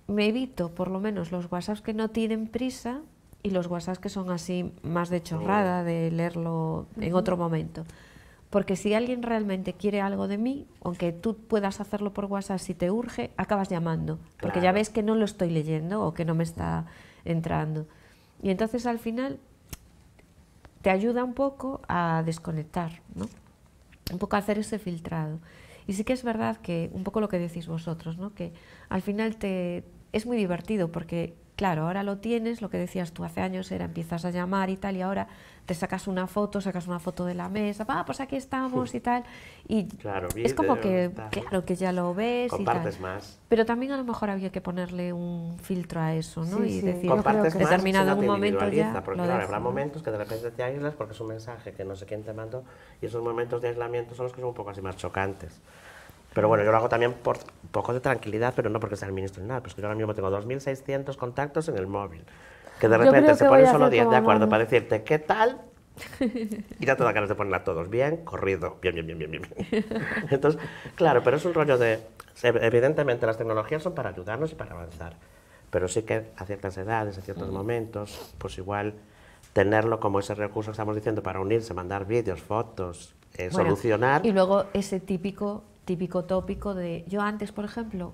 me evito por lo menos los WhatsApps que no tienen prisa y los WhatsApps que son así más de chorrada, de leerlo en otro momento. Porque si alguien realmente quiere algo de mí, aunque tú puedas hacerlo por WhatsApp si te urge, acabas llamando, porque ya ves que no lo estoy leyendo o que no me está entrando. Y entonces al final te ayuda un poco a desconectar, un poco a hacer ese filtrado. Y sí que es verdad que, un poco lo que decís vosotros, ¿no? que al final te, es muy divertido porque Claro, ahora lo tienes, lo que decías tú hace años era empiezas a llamar y tal, y ahora te sacas una foto, sacas una foto de la mesa, va, pues aquí estamos y tal. Y claro, es como que, que ya lo ves. y tal. más. Pero también a lo mejor había que ponerle un filtro a eso, ¿no? y decir, Compartes más, determinado un momento ya. Porque habrá momentos que de repente te aíslas porque es un mensaje que no sé quién te mando y esos momentos de aislamiento son los que son un poco así más chocantes. Pero bueno, yo lo hago también por un poco de tranquilidad, pero no porque sea el ministro ni nada. porque yo ahora mismo tengo 2.600 contactos en el móvil. Que de repente se ponen solo 10 de acuerdo para decirte, ¿qué tal? Y ya te da ganas de a todos. Bien, corrido. Bien, bien, bien, bien, bien. Entonces, claro, pero es un rollo de... Evidentemente las tecnologías son para ayudarnos y para avanzar. Pero sí que a ciertas edades, a ciertos mm. momentos, pues igual tenerlo como ese recurso que estamos diciendo para unirse, mandar vídeos, fotos, eh, solucionar. Y luego ese típico típico tópico de yo antes, por ejemplo,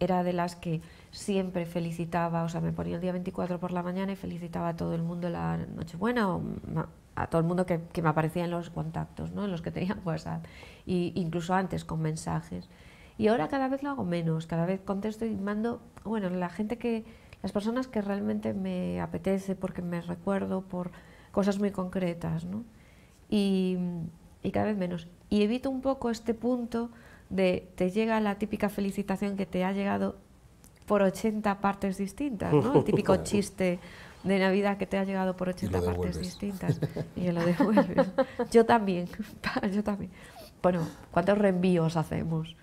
era de las que siempre felicitaba, o sea, me ponía el día 24 por la mañana y felicitaba a todo el mundo la Nochebuena o a todo el mundo que, me aparecía en los contactos, ¿no? en los que tenía WhatsApp, y incluso antes con mensajes. Y ahora cada vez lo hago menos, cada vez contesto y mando, bueno, la gente que, las personas que realmente me apetece porque me recuerdo por cosas muy concretas, ¿no? Y, y cada vez menos y evito un poco este punto de te llega la típica felicitación que te ha llegado por 80 partes distintas, ¿no? El típico chiste de Navidad que te ha llegado por 80 partes distintas y lo devuelves. yo también, yo también. Bueno, ¿cuántos reenvíos hacemos?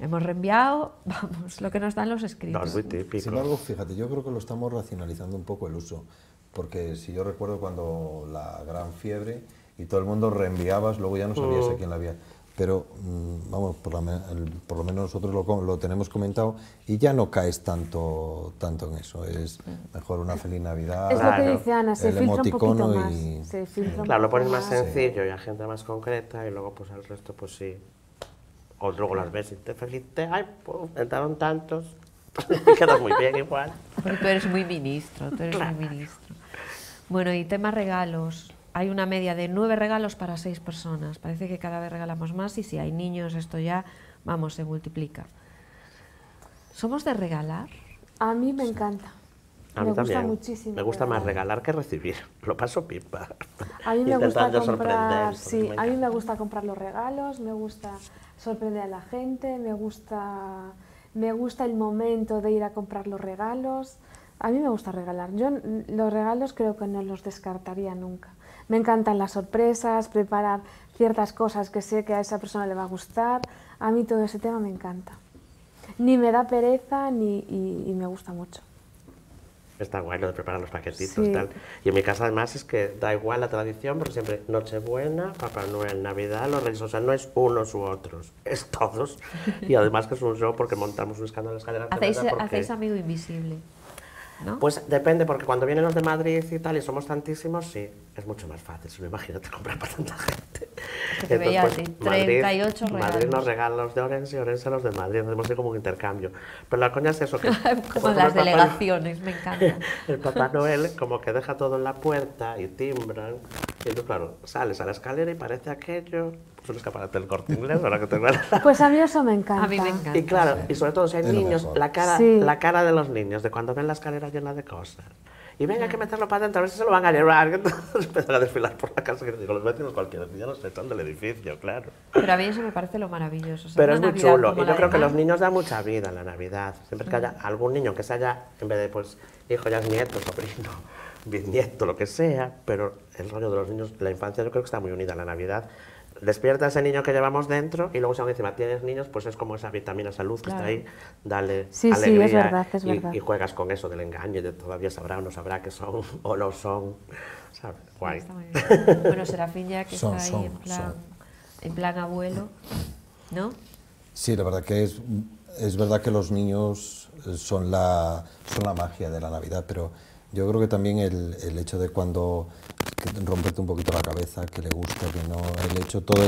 Hemos reenviado, vamos, lo que nos dan los escritos. Sin embargo, fíjate, yo creo que lo estamos racionalizando un poco el uso, porque si yo recuerdo cuando la gran fiebre y todo el mundo reenviabas, luego ya no sabías a mm. quién la había. Pero, mm, vamos, por, lo menos nosotros lo, tenemos comentado y ya no caes tanto, tanto en eso. Es mejor una feliz Navidad. Es lo que dice Ana, se filtra un poquito más. claro, lo pones más sencillo y a gente más concreta y luego pues al resto pues sí. O luego las ves y te felicite ay, pues, entraron tantos, quedas muy bien igual. Pero tú eres muy ministro, tú eres muy ministro. Bueno, y temas regalos hay una media de nueve regalos para seis personas. Parece que cada vez regalamos más y si hay niños esto ya, vamos, se multiplica. ¿Somos de regalar? A mí me encanta. A mí me gusta muchísimo. Me gusta más regalar que recibir. Lo paso pipa. A mí me gusta comprar, sí, a mí me gusta comprar los regalos, me gusta sorprender a la gente, me gusta me gusta el momento de ir a comprar los regalos. A mí me gusta regalar. Yo los regalos creo que no los descartaría nunca. Me encantan las sorpresas, preparar ciertas cosas que sé que a esa persona le va a gustar. A mí todo ese tema me encanta. Ni me da pereza ni me gusta mucho. Está guay lo de preparar los paquetitos y tal. Y en mi casa además es que da igual la tradición, porque siempre Nochebuena, Papá Noel, Navidad, los Reyes, o sea, no es unos u otros, es todos. Y además que es un show porque montamos un escándalo en la escalera. Hacéis, hacéis amigo invisible. Pues depende, porque cuando vienen los de Madrid y tal, y somos tantísimos, sí, es mucho más fácil, si me imagino, te compras para tanta gente. Es que veía así, 38 regalos. Madrid nos regala los de Orense y Orense los de Madrid, hacemos así como un intercambio. Pero la coña es eso, que... Pues, como las delegaciones, me encanta. el Papá Noel como que deja todo en la puerta y timbran, y tú, claro, sales a la escalera y parece aquello pues un escaparate del corte inglés, ahora que tengo la... Pues a mí eso me encanta. Y claro, y sobre todo si hay niños, la cara, la cara de los niños, de cuando ven la escalera llena de cosas. Y venga, hay que meterlo para adentro, a ver si se lo van a llevar. Entonces empiezan a desfilar por la casa. Que digo, los vecinos cualquier día nos están del edificio, claro. Pero a mí eso me parece lo maravilloso. Pero es muy chulo. Y yo creo que los niños dan mucha vida en la Navidad. Siempre que haya algún niño que se haya, en vez de pues, hijo, ya es nieto, sobrino bisnieto, lo que sea, pero el rollo de los niños, la infancia yo creo que está muy unida a la Navidad despierta ese niño que llevamos dentro y luego si aún encima tienes niños, pues es como esa vitamina salud que está ahí, dale sí, alegría sí, es verdad, es y, verdad. y, juegas con eso del engaño y de todavía sabrá o no sabrá que son o no son, ¿sabes? bueno, Serafín ya que está ahí en, plan, plan, abuelo, ¿no? Sí, la verdad que es, es verdad que los niños son la, son la magia de la Navidad, pero yo creo que también el, hecho de cuando romperte un poquito la cabeza, que le gusta, que no, el hecho, todo,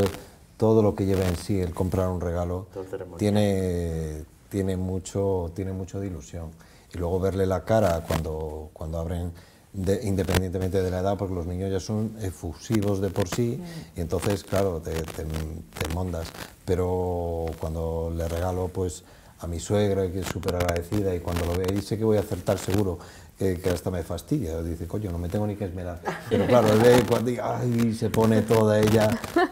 todo lo que lleva en sí, el comprar un regalo, tiene, tiene, mucho, tiene mucho de ilusión. Y luego verle la cara cuando, cuando abren, de, independientemente de la edad, porque los niños ya son efusivos de por sí, mm. y entonces, claro, te, te mondas. Pero cuando le regalo, pues a mi suegra, que es súper agradecida, y cuando lo y sé que voy a acertar seguro, que, hasta me fastidia. Dice, coño, no me tengo ni que esmerar. Pero claro, es cuando ay, se pone toda ella,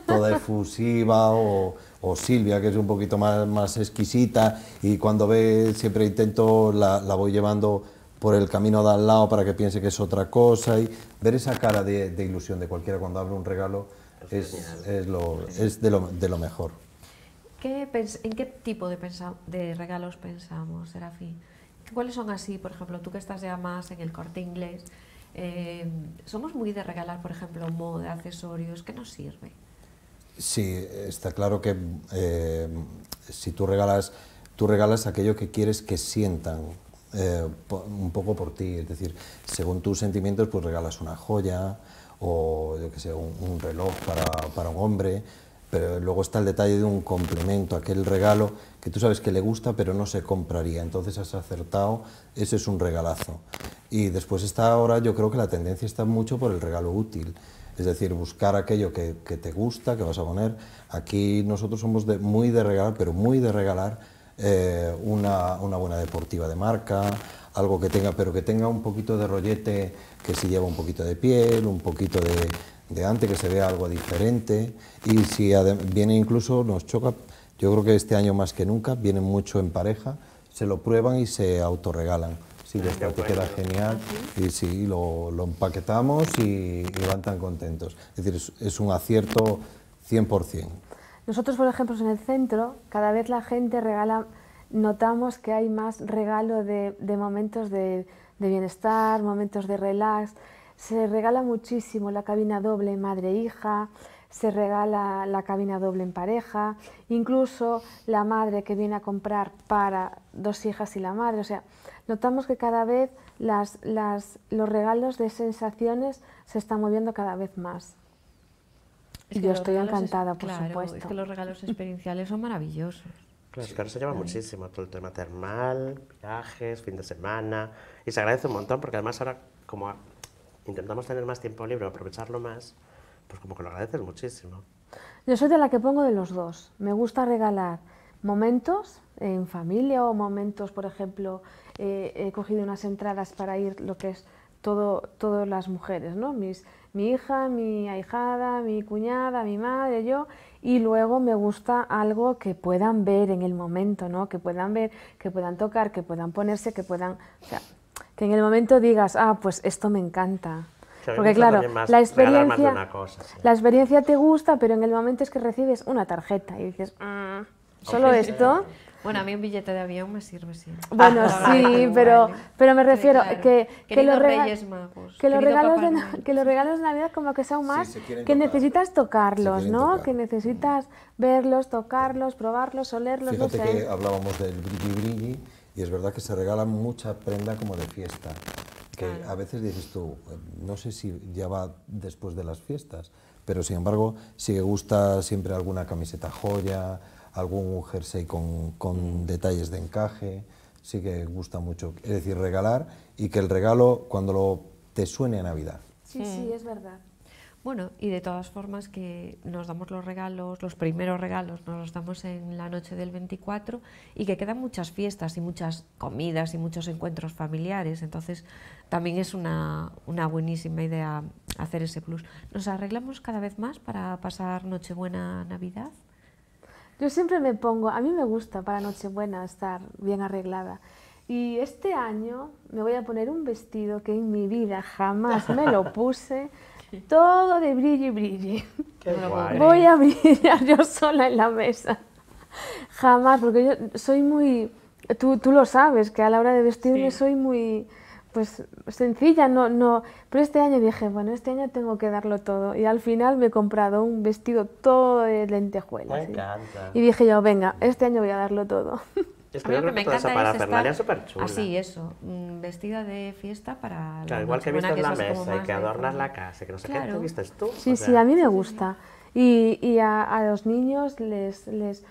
toda efusiva, o, Silvia, que es un poquito más, más exquisita, y cuando ve, siempre intento, la, la voy llevando por el camino de al lado para que piense que es otra cosa. Y ver esa cara de, de ilusión de cualquiera cuando abre un regalo es, es, lo, es de, lo, de lo mejor. ¿En qué tipo de, de regalos pensamos, Serafín? ¿Cuáles son así, por ejemplo, tú que estás ya más en el corte inglés? Em, somos muy de regalar, por ejemplo, moda, accesorios, ¿qué nos sirve? Sí, está claro que em, si tú regalas, tú regalas aquello que quieres que sientan eh, un poco por ti, es decir, según tus sentimientos, pues regalas una joya o yo que sé, un, reloj para, para un hombre pero luego está el detalle de un complemento, aquel regalo que tú sabes que le gusta pero no se compraría. Entonces has acertado, ese es un regalazo. Y después está ahora, yo creo que la tendencia está mucho por el regalo útil. Es decir, buscar aquello que, te gusta, que vas a poner. Aquí nosotros somos muy de regalar, pero muy de regalar eh, una buena deportiva de marca, algo que tenga, pero que tenga un poquito de rollete, que si lleva un poquito de piel, un poquito de, de antes, que se vea algo diferente. Y si viene incluso, nos choca, yo creo que este año más que nunca, vienen mucho en pareja, se lo prueban y se autorregalan. si les que queda genial y si lo, empaquetamos y, van tan contentos. Es decir, es, un acierto 100%. Nosotros, por ejemplo, en el centro, cada vez la gente regala, notamos que hay más regalo de, momentos de bienestar, momentos de relax. Se regala muchísimo la cabina doble madre-hija, e se regala la cabina doble en pareja, incluso la madre que viene a comprar para dos hijas y la madre. O sea, notamos que cada vez las, las, los regalos de sensaciones se están moviendo cada vez más. Yo estoy encantada, por supuesto. Es que los regalos experienciales son maravillosos. Claro, se lleva muchísimo todo el tema termal, viajes, fin de semana, y se agradece un montón porque además ahora, como intentamos tener más tiempo libre, aprovecharlo más, pues como que lo agradeces muchísimo. Yo soy de la que pongo de los dos. Me gusta regalar momentos en familia o momentos, por ejemplo, eh, he cogido unas entradas para ir lo que es todo, todas las mujeres, ¿no? mi hija, mi ahijada, mi cuñada, mi madre, yo, y luego me gusta algo que puedan ver en el momento, ¿no? Que puedan ver, que puedan tocar, que puedan ponerse, que puedan que en el momento digas, ah, pues esto me encanta. Porque claro, la experiencia, la experiencia te gusta, pero en el momento es que recibes una tarjeta y dices, mm, solo esto. Bueno, a mí un billete de avión me sirve sí. Bueno, ah, sí, pero, pero me refiero que, que, los Reyes que, los regalos de, Navidad. de Navidad como que sean más que necesitas tocarlos, ¿no? Que necesitas verlos, tocarlos, probarlos, olerlos, no sé. hablábamos del brilli y es verdad que se regala mucha prenda como de fiesta, que a veces dices tú, eh, no sé si ya va después de las fiestas, pero sin embargo, si que gusta siempre alguna camiseta joya, algún jersey con, con detalles de encaje, sí que gusta mucho. Es decir, regalar y que el regalo cuando lo te suene a Navidad. Sí, sí, mm. es verdad. Bueno, y de todas formas que nos damos los regalos, los primeros regalos nos los damos en la noche del 24 y que quedan muchas fiestas y muchas comidas y muchos encuentros familiares, entonces también es una, buenísima idea hacer ese plus. ¿Nos arreglamos cada vez más para pasar Nochebuena, Navidad? Yo siempre me pongo, a mí me gusta para Nochebuena estar bien arreglada. Y este año me voy a poner un vestido que en mi vida jamás me lo puse. Todo de brillo y brillo. Voy a brillar yo sola en la mesa. Jamás, porque yo soy muy... Tú, tú lo sabes, que a la hora de vestirme soy muy pues sencilla, no, no. Pero este año dije, bueno, este año tengo que darlo todo. Y al final me he comprado un vestido todo de lentejuelas. Me encanta. Y dije yo, venga, este año voy a darlo todo. Es a mí es súper chula. Así, eso, mm, vestida de fiesta para igual que vistes la mesa y que adornas la casa, que no sé qué, tú vistes tú. Sí, sí, a mí me gusta. Y, a, los niños, les,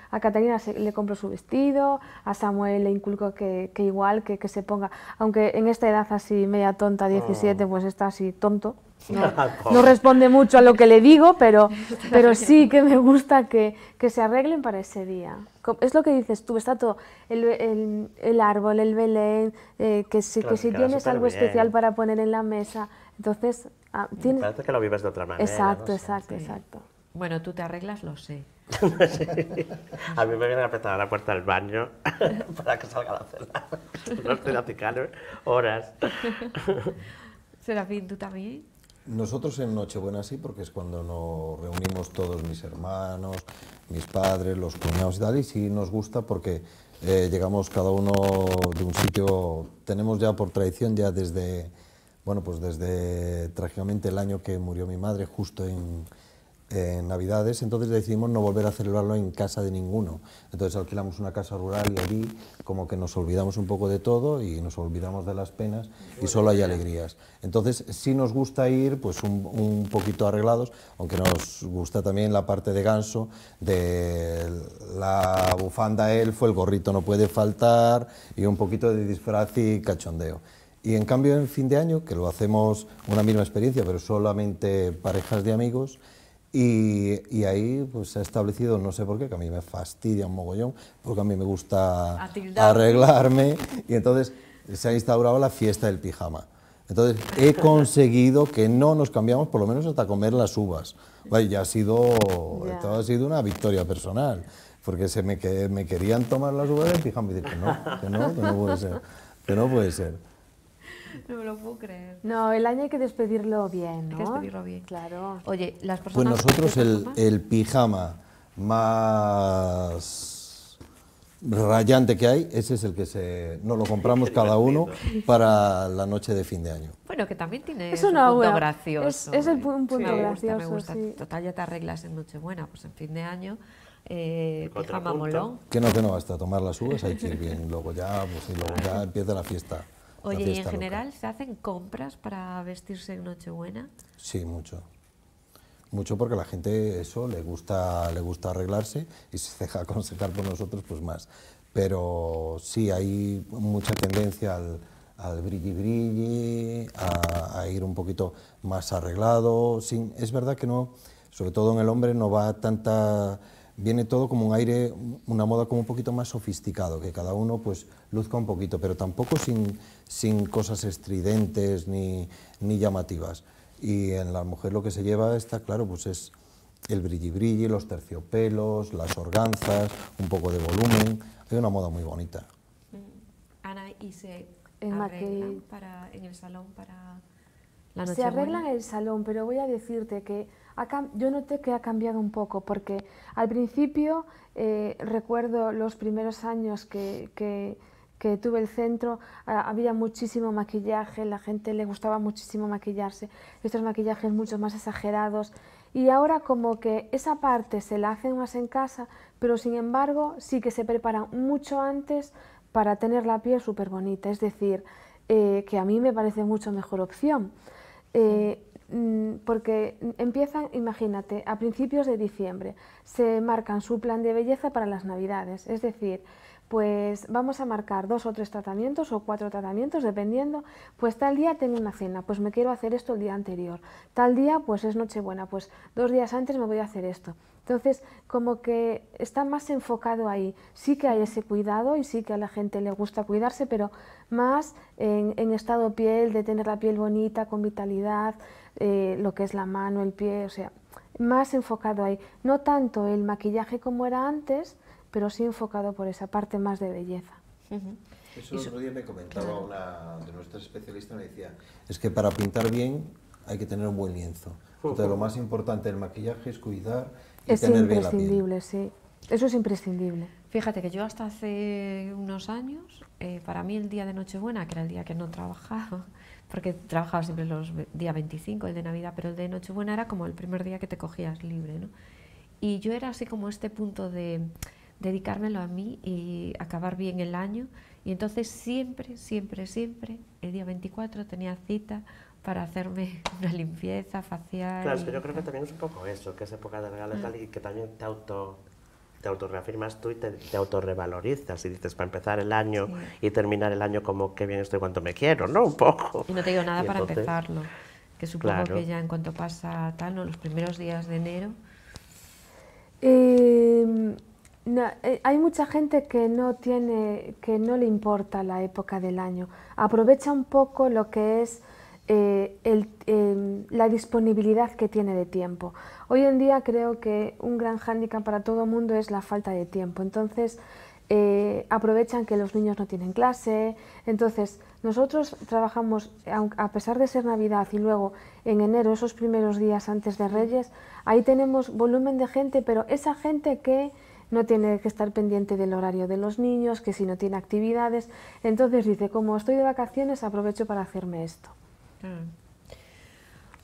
a Catalina le compro su vestido, a Samuel le inculco que, igual, que, se ponga, aunque en esta edad así media tonta, 17, pues está así tonto. Ah, no, responde mucho a lo que le digo, pero, pero sí que me gusta que, que se arreglen para ese día es lo que dices tú, está todo, el, el, el árbol, el belén, eh, que si, que si tienes algo especial para poner en la mesa, entonces... Ah, tienes... Parece que lo vives de otra manera. Exacto, exacto, exacto. Bueno, tú te arreglas, lo sé. A mí me viene a apretar la puerta del baño para que salga la cena. No estoy horas. Serafín, ¿tú también? Nosotros en Nochebuena sí, porque es cuando nos reunimos todos mis hermanos, mis padres, los cuñados y tal, y sí nos gusta porque eh, llegamos cada uno de un sitio, tenemos ya por tradición ya desde, bueno, pues desde trágicamente el año que murió mi madre, justo en, en Navidades, entonces decidimos no volver a celebrarlo en casa de ninguno. Entonces alquilamos una casa rural y allí como que nos olvidamos un poco de todo y nos olvidamos de las penas y solo hay alegrías. Entonces sí nos gusta ir pues un, un poquito arreglados, aunque nos gusta también la parte de ganso, de la bufanda elfo, el gorrito no puede faltar y un poquito de disfraz y cachondeo. Y en cambio en fin de año, que lo hacemos una misma experiencia, pero solamente parejas de amigos, y, ahí pues se ha establecido, no sé por qué, que a mí me fastidia un mogollón, porque a mí me gusta arreglarme, y entonces se ha instaurado la fiesta del pijama. Entonces he conseguido que no nos cambiamos, por lo menos hasta comer las uvas. ya ha sido, todo ha sido una victoria personal, porque se me, me querían tomar las uvas del pijama y decir que no, que no, que no puede ser, que no puede ser. no me lo puedo creer. No, el año hay que despedirlo bien, ¿no? despedirlo bien. Claro. Oye, las pues personas... Pues nosotros el, el pijama más rayante que hay, ese es el que se, no lo compramos cada uno para la noche de fin de año. Bueno, que también tiene es un punto gracioso. Es, el, eh. un punto gracioso, me gusta, me gusta. Total, ya te arreglas en Nochebuena, pues en fin de año. Eh, pijama molón. Que no, que no, hasta tomar las uvas hay que ir bien. Luego ya, pues, y luego ya empieza la fiesta. Oye, ¿y en general se hacen compras para vestirse en Nochebuena? Sí, mucho. Mucho porque a la gente eso le gusta, le gusta arreglarse y se deja aconsejar por nosotros, pues más. Pero sí, hay mucha tendencia al, al brilli brilli, a, ir un poquito más arreglado. es verdad que no, sobre todo en el hombre, no va tanta viene todo como un aire, una moda como un poquito más sofisticado, que cada uno pues luzca un poquito, pero tampoco sin, sin cosas estridentes ni, ni llamativas. Y en la mujer lo que se lleva está claro, pues es el brilli brilli, los terciopelos, las organzas, un poco de volumen. Hay una moda muy bonita. Mm. Ana, ¿y se arreglan en el salón para la noche Se arreglan en el salón, pero voy a decirte que yo noté que ha cambiado un poco, porque al principio eh, recuerdo los primeros años que, que, tuve el centro, había muchísimo maquillaje, la gente le gustaba muchísimo maquillarse, estos maquillajes mucho más exagerados, y ahora como que esa parte se la hacen más en casa, pero sin embargo sí que se preparan mucho antes para tener la piel súper bonita, es decir, eh, que a mí me parece mucho mejor opción. Eh, Mm, porque empiezan, imagínate, a principios de diciembre, se marcan su plan de belleza para las navidades, es decir, pues vamos a marcar dos o tres tratamientos o cuatro tratamientos, dependiendo, pues tal día tengo una cena, pues me quiero hacer esto el día anterior, tal día pues es Nochebuena, pues dos días antes me voy a hacer esto. Entonces, como que está más enfocado ahí, sí que hay ese cuidado y sí que a la gente le gusta cuidarse, pero más en, en estado piel, de tener la piel bonita, con vitalidad, eh, lo que es la mano, el pie, o sea, más enfocado ahí. No tanto el maquillaje como era antes, pero sí enfocado por esa parte más de belleza. Eso me comentaba una de nuestras especialistas, me decía, es que para pintar bien hay que tener un buen lienzo. Entonces, lo más importante del maquillaje es cuidar y tener bien la piel. Es imprescindible, sí. Eso es imprescindible. Fíjate que yo hasta hace unos años, eh, para mí el día de Nochebuena, que era el día que no trabajaba, porque trabajaba siempre los días 25, el de Navidad, pero el de Nochebuena era como el primer día que te cogías libre, ¿no? Y yo era así como este punto de dedicármelo a mí y acabar bien el año. Y entonces siempre, siempre, siempre, el día 24 tenía cita para hacerme una limpieza facial. Claro, es yo creo que también es un poco eso, que es época de regalo tal mm. y que también te auto te autorreafirmas tú y te, autorrevalorizas y dices para empezar el año y terminar el año como qué bien estoy cuánto me quiero, ¿no? Un poco. Y no te digo nada para empezarlo, que supongo que ya en cuanto pasa tal, ¿no? los primeros días de enero. Em, eh, hay mucha gente que no tiene, que no le importa la época del año. Aprovecha un poco lo que es eh, em, la disponibilidad que tiene de tiempo. Hoy en día creo que un gran hándicap para todo el mundo es la falta de tiempo. Entonces, eh, aprovechan que los niños no tienen clase. Entonces, nosotros trabajamos, a pesar de ser Navidad y luego en enero, esos primeros días antes de Reyes, ahí tenemos volumen de gente, pero esa gente que no tiene que estar pendiente del horario de los niños, que si no tiene actividades, entonces dice, como estoy de vacaciones, aprovecho para hacerme esto. Mm.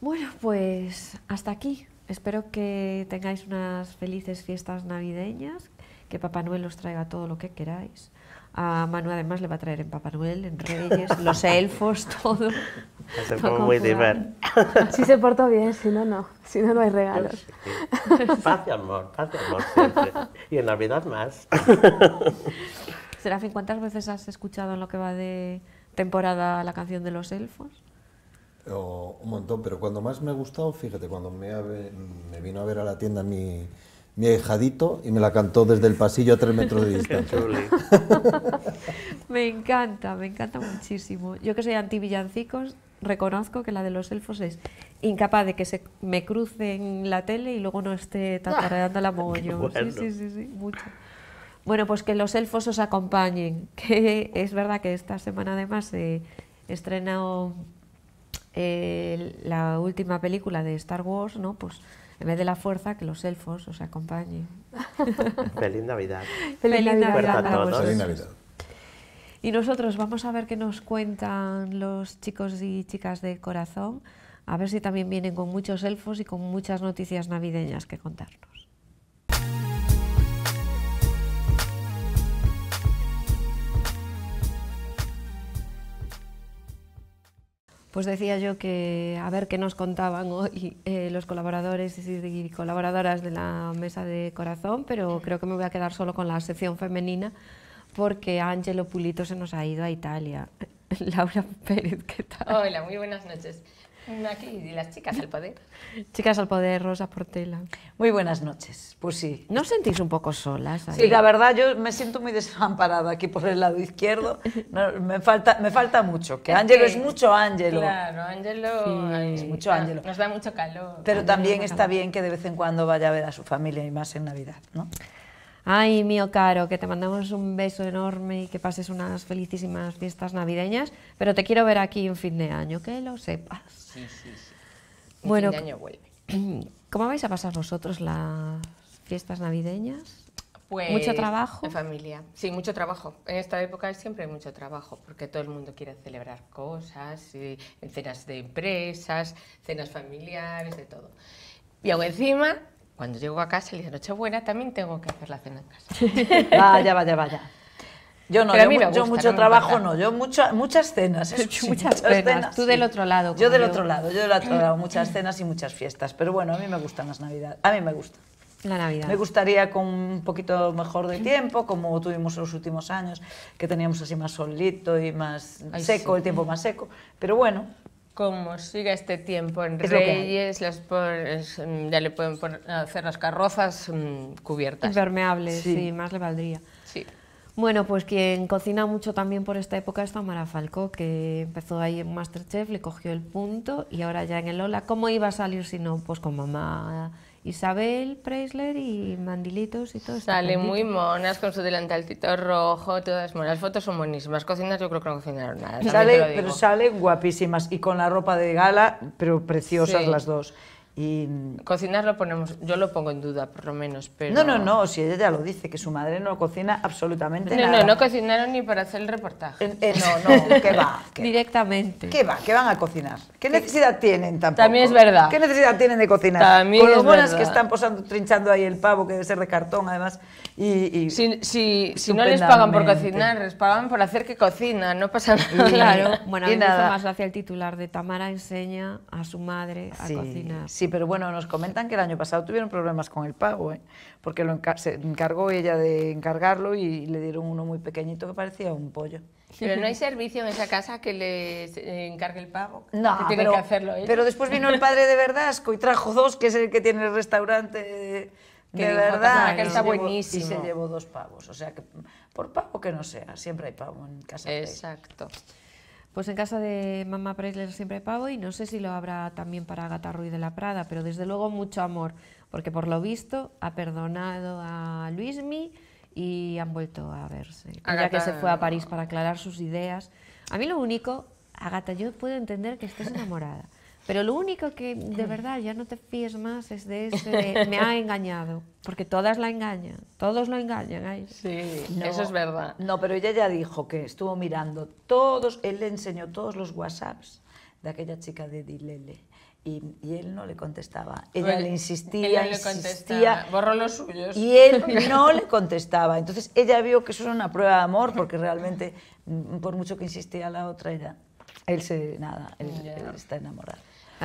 Bueno, pues hasta aquí. Espero que tengáis unas felices fiestas navideñas, que Papá Noel os traiga todo lo que queráis. A Manu además le va a traer en Papá Noel, en Reyes, los elfos, todo. muy Si se porta bien, si no, no. Si no, no hay regalos. Paz y amor, paz y amor siempre. Y en Navidad más. Serafín, ¿cuántas veces has escuchado en lo que va de temporada la canción de los elfos? un montón, pero cuando más me ha gustado, fíjate, cuando me, vino a ver a la tienda mi, mi hijadito y me la cantó desde el pasillo a tres metros de distancia. me encanta, me encanta muchísimo. Yo que soy anti-villancicos, reconozco que la de los elfos es incapaz de que se me cruce en la tele y luego no esté tarareando la mogollón. Bueno. mucho. Bueno, pues que los elfos os acompañen, que es verdad que esta semana además se estrenado estrena la última película de Star Wars, ¿no? Pues en vez de la fuerza, que los elfos os acompañen. Feliz Navidad. Feliz, Navidad. Feliz Navidad. Y nosotros vamos a ver qué nos cuentan los chicos y chicas de corazón, a ver si también vienen con muchos elfos y con muchas noticias navideñas que contarnos. Pues decía yo que a ver qué nos contaban hoy eh, los colaboradores y colaboradoras de la mesa de corazón, pero creo que me voy a quedar solo con la sección femenina porque Ángelo Pulito se nos ha ido a Italia. Laura Pérez, ¿qué tal? Hola, muy buenas noches. Aquí, y las chicas al poder. Chicas al poder, Rosa Portela. Muy buenas noches. Pues sí. ¿No sentís un poco solas? Ahí? Sí, la verdad, yo me siento muy desamparada aquí por el lado izquierdo. me, falta, me falta mucho. Que Ángelo es, mucho Ángelo. Claro, Ángelo. es mucho Ángelo. Nos da mucho calor. Pero también está bien que de vez en cuando vaya a ver a su familia y más en Navidad, Ay, mío caro, que te mandamos un beso enorme y que pases unas felicísimas fiestas navideñas, pero te quiero ver aquí en fin de año, que lo sepas sí, sí. bueno, año vuelve. ¿Cómo vais a pasar vosotros las fiestas navideñas? Pues, mucho trabajo. En familia. Sí, mucho trabajo. En esta época siempre hay mucho trabajo, porque todo el mundo quiere celebrar cosas, cenas de empresas, cenas familiares, de todo. Y aún encima, cuando llego a casa el día de Nochebuena, también tengo que hacer la cena en casa. vaya, vaya, vaya. Yo no, yo, mucho trabajo no, yo mucho, muchas cenas. muchas, cenas. Tú del otro lado. Yo del otro lado, yo del otro lado, muchas cenas y muchas fiestas. Pero bueno, a mí me gusta más Navidad, a mí me gusta. La Navidad. Me gustaría con un poquito mejor de tiempo, como tuvimos los últimos años, que teníamos así más solito y más seco, el tiempo más seco. Pero bueno, como siga este tiempo en Reyes, mm, ya le pueden hacer las carrozas mm, cubiertas. Impermeables, sí. más le valdría. Sí. Bueno, pues quien cocina mucho también por esta época es Tamara Falco, que empezó ahí en Masterchef, le cogió el punto y ahora ya en el Lola. ¿Cómo iba a salir si no? Pues con mamá Isabel Preisler y mandilitos y todo. Sale muy monas con su delantalcito rojo, todas monas. Las fotos son buenísimas. Cocinas yo creo que no cocinaron nada. Sale, pero salen guapísimas y con la ropa de gala, pero preciosas las dos. Cocinar lo ponemos, yo lo pongo en duda, por lo menos. Pero... No, no, no, si ella ya lo dice, que su madre no cocina absolutamente no, nada. No, no cocinaron ni para hacer el reportaje. no, no, ¿qué va? Directamente. ¿Qué va? ¿Qué van a cocinar? ¿Qué necesidad tienen tampoco? También es verdad. ¿Qué necesidad tienen de cocinar? También Con los buenas que están posando, trinchando ahí el pavo, que debe ser de cartón además. Y, si, si, si no les pagan por cocinar, les pagan por hacer que cocina, no pasa nada. Claro, bueno, a mí me más gracia el titular de Tamara enseña a su madre a cocinar. Sí, Sí, pero bueno, nos comentan que el año pasado tuvieron problemas con el pago, ¿eh? porque lo se encargó ella de encargarlo y le dieron uno muy pequeñito que parecía un pollo. Pero no hay servicio en esa casa que le encargue el pago. No, que tiene pero, que hacerlo ella. pero después vino el padre de Verdasco y trajo dos, que es el que tiene el restaurante de, verdad. Que está Y se llevó dos pavos, o sea que por pavo que no sea, siempre hay pavo en casa. Exacto. Pues en casa de mamá Preisler siempre pago y no sé si lo habrá también para Agata Ruiz de la Prada, pero desde luego mucho amor, porque por lo visto ha perdonado a Luismi y han vuelto a verse. Ya que se fue a París para aclarar sus ideas. A mí lo único, Agata, yo puedo entender que estés enamorada, pero lo único que de verdad ya no te fíes más es de ese me ha engañado, porque todas la engañan, todos lo engañan. ahí Sí, eso es verdad. No, pero ella ya dijo que estuvo mirando todos, él le enseñó todos los WhatsApps de aquella chica de Dilele. Y, y, él no le contestaba. Ella le insistía, ella le insistía. Borró los suyos. Y él no le contestaba. Entonces ella vio que eso era una prueba de amor, porque realmente, mm, por mucho que insistía la otra, ella, él se. Nada, él está enamorado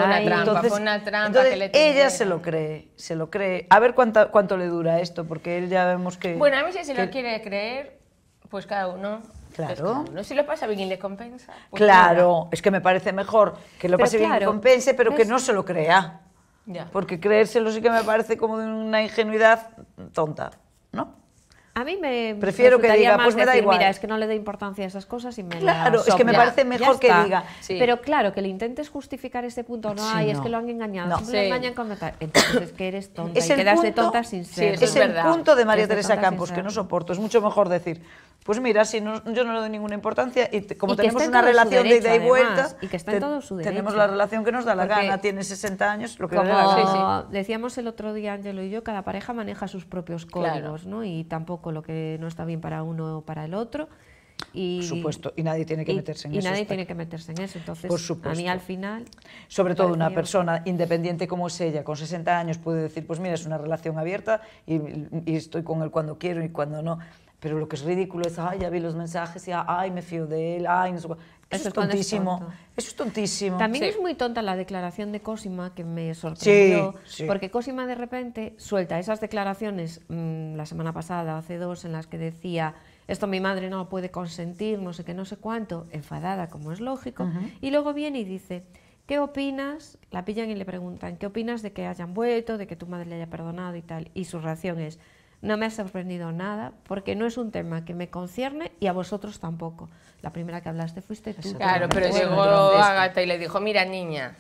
una trampa, entonces, una trampa que le Ella se lo cree, se lo cree. A ver cuánto le dura esto, porque él ya vemos que... Bueno, a mí si se lo quiere creer, pues cada uno... Pues, claro. no Si lo pasa bien y le compensa. Pues claro, es que me parece mejor que lo pase bien y le compense, pero que no se lo crea. Ya. Porque creérselo sí que me parece como de una ingenuidad tonta, ¿no? A mí me prefiero que diga, más pues me da decir, igual. Mira, es que no le doy importancia a esas cosas y me Claro, es que me parece mejor que diga. Pero claro, que le intentes justificar ese punto, no, sí, es que lo han engañado, no. sí. lo engañan con Entonces es que eres tonta y quedas de tonta sin ser. es, es el punto de María Teresa Campos que no soporto, es mucho mejor decir, pues mira, si yo no le doy ninguna importancia y como tenemos una relación de ida y vuelta, y que está en todo tenemos la relación que nos da la gana, tiene 60 años, lo que como decíamos el otro día Ángelo y yo, cada pareja maneja sus propios códigos, ¿no? Y tampoco lo que no está bien para uno o para el otro. Y, Por supuesto, y nadie tiene que meterse en eso. Y nadie tiene que meterse en eso, entonces Por a mí al final... Sobre todo una persona independiente como es ella, con 60 años, puede decir, pues mira, es una relación abierta y estoy con él cuando quiero y cuando no. Pero lo que es ridículo es, ay, ya vi los mensajes y, ay, me fío de él, ay, no Eso, es tontísimo. tontísimo. También es muy tonta la declaración de Cosima, que me sorprendió, porque Cosima de repente suelta esas declaraciones mm, la semana pasada, hace dos, en las que decía, esto mi madre no lo puede consentir, no sé qué, no sé cuánto, enfadada, como es lógico, y luego viene y dice, ¿qué opinas? La pillan y le preguntan, ¿qué opinas de que hayan vuelto, de que tu madre le haya perdonado y tal? Y su reacción es, no me ha sorprendido nada porque no es un tema que me concierne y a vosotros tampoco. La primera que hablaste fuiste tú. Claro, pero llegó Agata y le dijo, mira niña,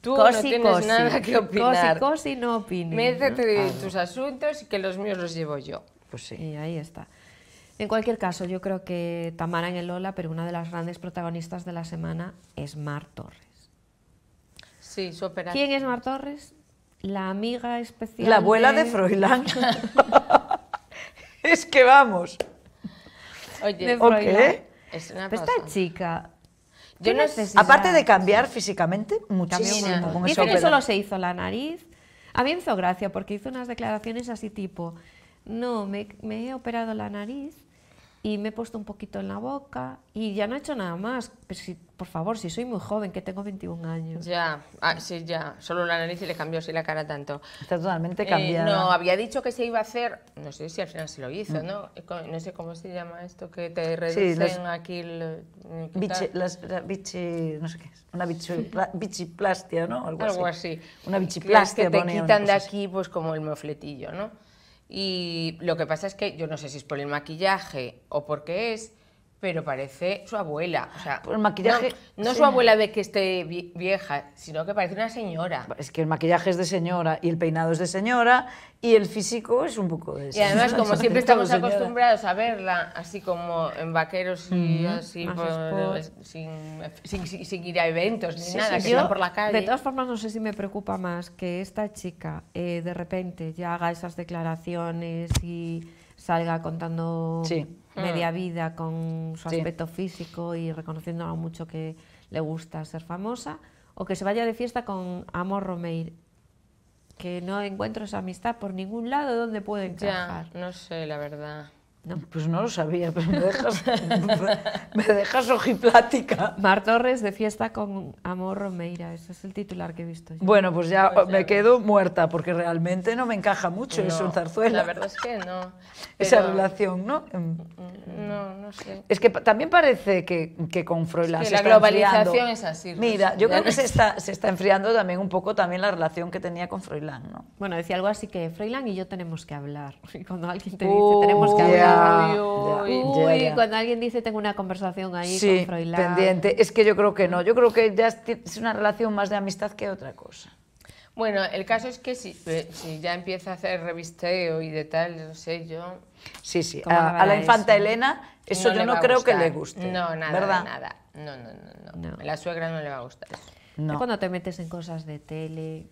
tú no tienes nada que opinar. Cosi, cosi, no opines. Métete ah. tus asuntos y que los míos los llevo yo. Pues sí. Y ahí está. En cualquier caso, yo creo que Tamara en el Lola, pero una de las grandes protagonistas de la semana es Mar Torres. Sí, su operación. ¿Quién es Mar Torres? la amiga especial. La abuela de, Froilán. es que vamos. Oye, Esta chica. Aparte de cambiar físicamente, muchísimo. Con Dice que solo se hizo la nariz. A mí me hizo gracia porque hizo unas declaraciones así tipo, no, me he operado la nariz y me he puesto un poquito en la boca y ya no he hecho nada más. Pero si, por favor, si soy muy joven, que tengo 21 años. Ya, ah, sí, ya. Solo la nariz y le cambió así la cara tanto. Está totalmente eh, cambiada. no, había dicho que se iba a hacer, no sé si al final se lo hizo, mm. ¿no? Eh, no sé cómo se llama esto, que te reducen aquí el... Eh, biche, las, no sé qué es, una bichiplastia, ¿no? Algo, así. Una bichiplastia. Que, te quitan de aquí pues como el mofletillo, ¿no? Y lo que pasa es que yo no sé si es por el maquillaje o porque es, pero parece su abuela. O sea, pues el maquillaje. No, su abuela de que esté vieja, sino que parece una señora. Es que el maquillaje es de señora y el peinado es de señora y el físico es un poco de señora. Y además, como siempre estamos acostumbrados a verla así como en vaqueros y mm. así, sin, sin, ir a eventos ni nada, que por la calle. De todas formas, no sé si me preocupa más que esta chica eh, de repente ya haga esas declaraciones y salga contando media mm. vida con su aspecto físico y reconociendo mucho que le gusta ser famosa, o que se vaya de fiesta con Amor Romeir, que no encuentro esa amistad por ningún lado donde puede encajar. no sé, la verdad. No. Pues no lo sabía, pero me dejas, me dejas ojiplática. Mar Torres de fiesta con Amor Romeira, ese es el titular que he visto. Bueno, pues ya me quedo muerta, porque realmente no me encaja mucho Es eso en La verdad es que no. Esa relación, ¿no? Mm, mm, no, no sé. Es que también parece que, con Froilán se la globalización es así. Mira, yo creo que se, está, se está enfriando también un poco también la relación que tenía con Froilán, ¿no? Bueno, decía algo así que Froilán y yo tenemos que hablar. Y cuando alguien te dice tenemos que hablar, uy, cuando alguien dice tengo una conversación ahí con Froilán. pendiente. Es que yo creo que no. Yo creo que ya es una relación más de amistad que otra cosa. Bueno, el caso es que si, eh, si ya empieza a hacer revisteo y de tal, no sé, yo... Sí, sí, a, la infanta Elena eso yo no creo que le guste. No, nada, nada. No, no, no, no, La suegra no le va a gustar. No. cuando te metes en cosas de tele...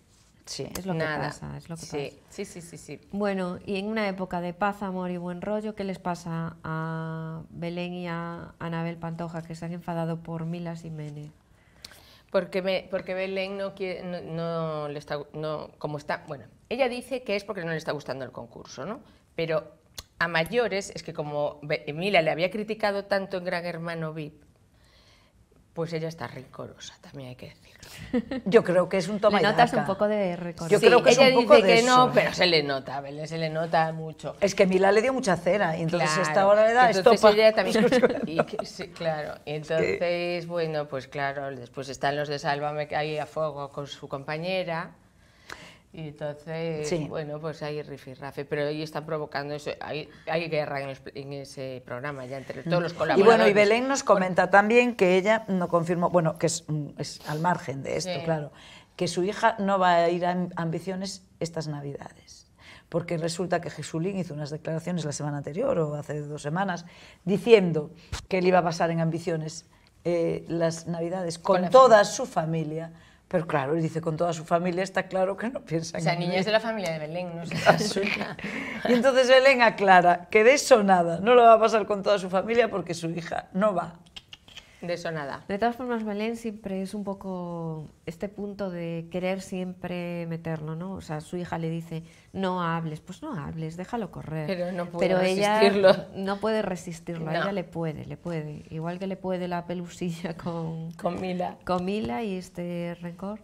Sí, es lo que pasa, es lo que pasa. Sí, sí, sí, sí. Bueno, y en una época de paz, amor y buen rollo, ¿qué les pasa a Belén y a Anabel Pantoja que se han enfadado por Mila Jiménez? Porque, porque Belén no quiere, no, le está, no, como está, bueno, ella dice que es porque no le está gustando el concurso, ¿no? Pero a mayores es que como Mila le había criticado tanto en Gran Hermano VIP, pues ella está rencorosa, también hay que decirlo. Yo creo que es un toma le notas un poco de rencor. Yo creo que ella es un poco dice de que eso. no, pero se le nota, se le nota mucho. Es que Mila le dio mucha cera, y entonces claro. esta hora le entonces Ella también, y que, sí, claro, entonces, bueno, pues claro, después están los de Sálvame ahí a fuego con su compañera, y entonces, bueno, pues hay rifirrafe, pero ahí están provocando eso, hay, hay guerra en, ese programa ya entre todos los mm. colaboradores. Y bueno, y Belén nos comenta también que ella no confirmó, bueno, que es, mm, es al margen de esto, claro, que su hija no va a ir a ambiciones estas Navidades. Porque resulta que Jesulín hizo unas declaraciones la semana anterior o hace dos semanas diciendo que él iba a pasar en ambiciones eh, las Navidades con, toda su familia pero claro, dice, con toda su familia está claro que no piensa en O sea, niña es de la familia de Belén, no es Y entonces Belén aclara que de eso nada, no lo va a pasar con toda su familia porque su hija no va. De eso nada. De todas formas, Belén siempre es un poco este punto de querer siempre meterlo, ¿no? O sea, su hija le dice, no hables, pues no hables, déjalo correr. Pero no puede resistirlo. Ella no puede resistirlo, ella le puede, le puede. Igual que le puede la pelusilla con... Con Mila. Con Mila y este rencor.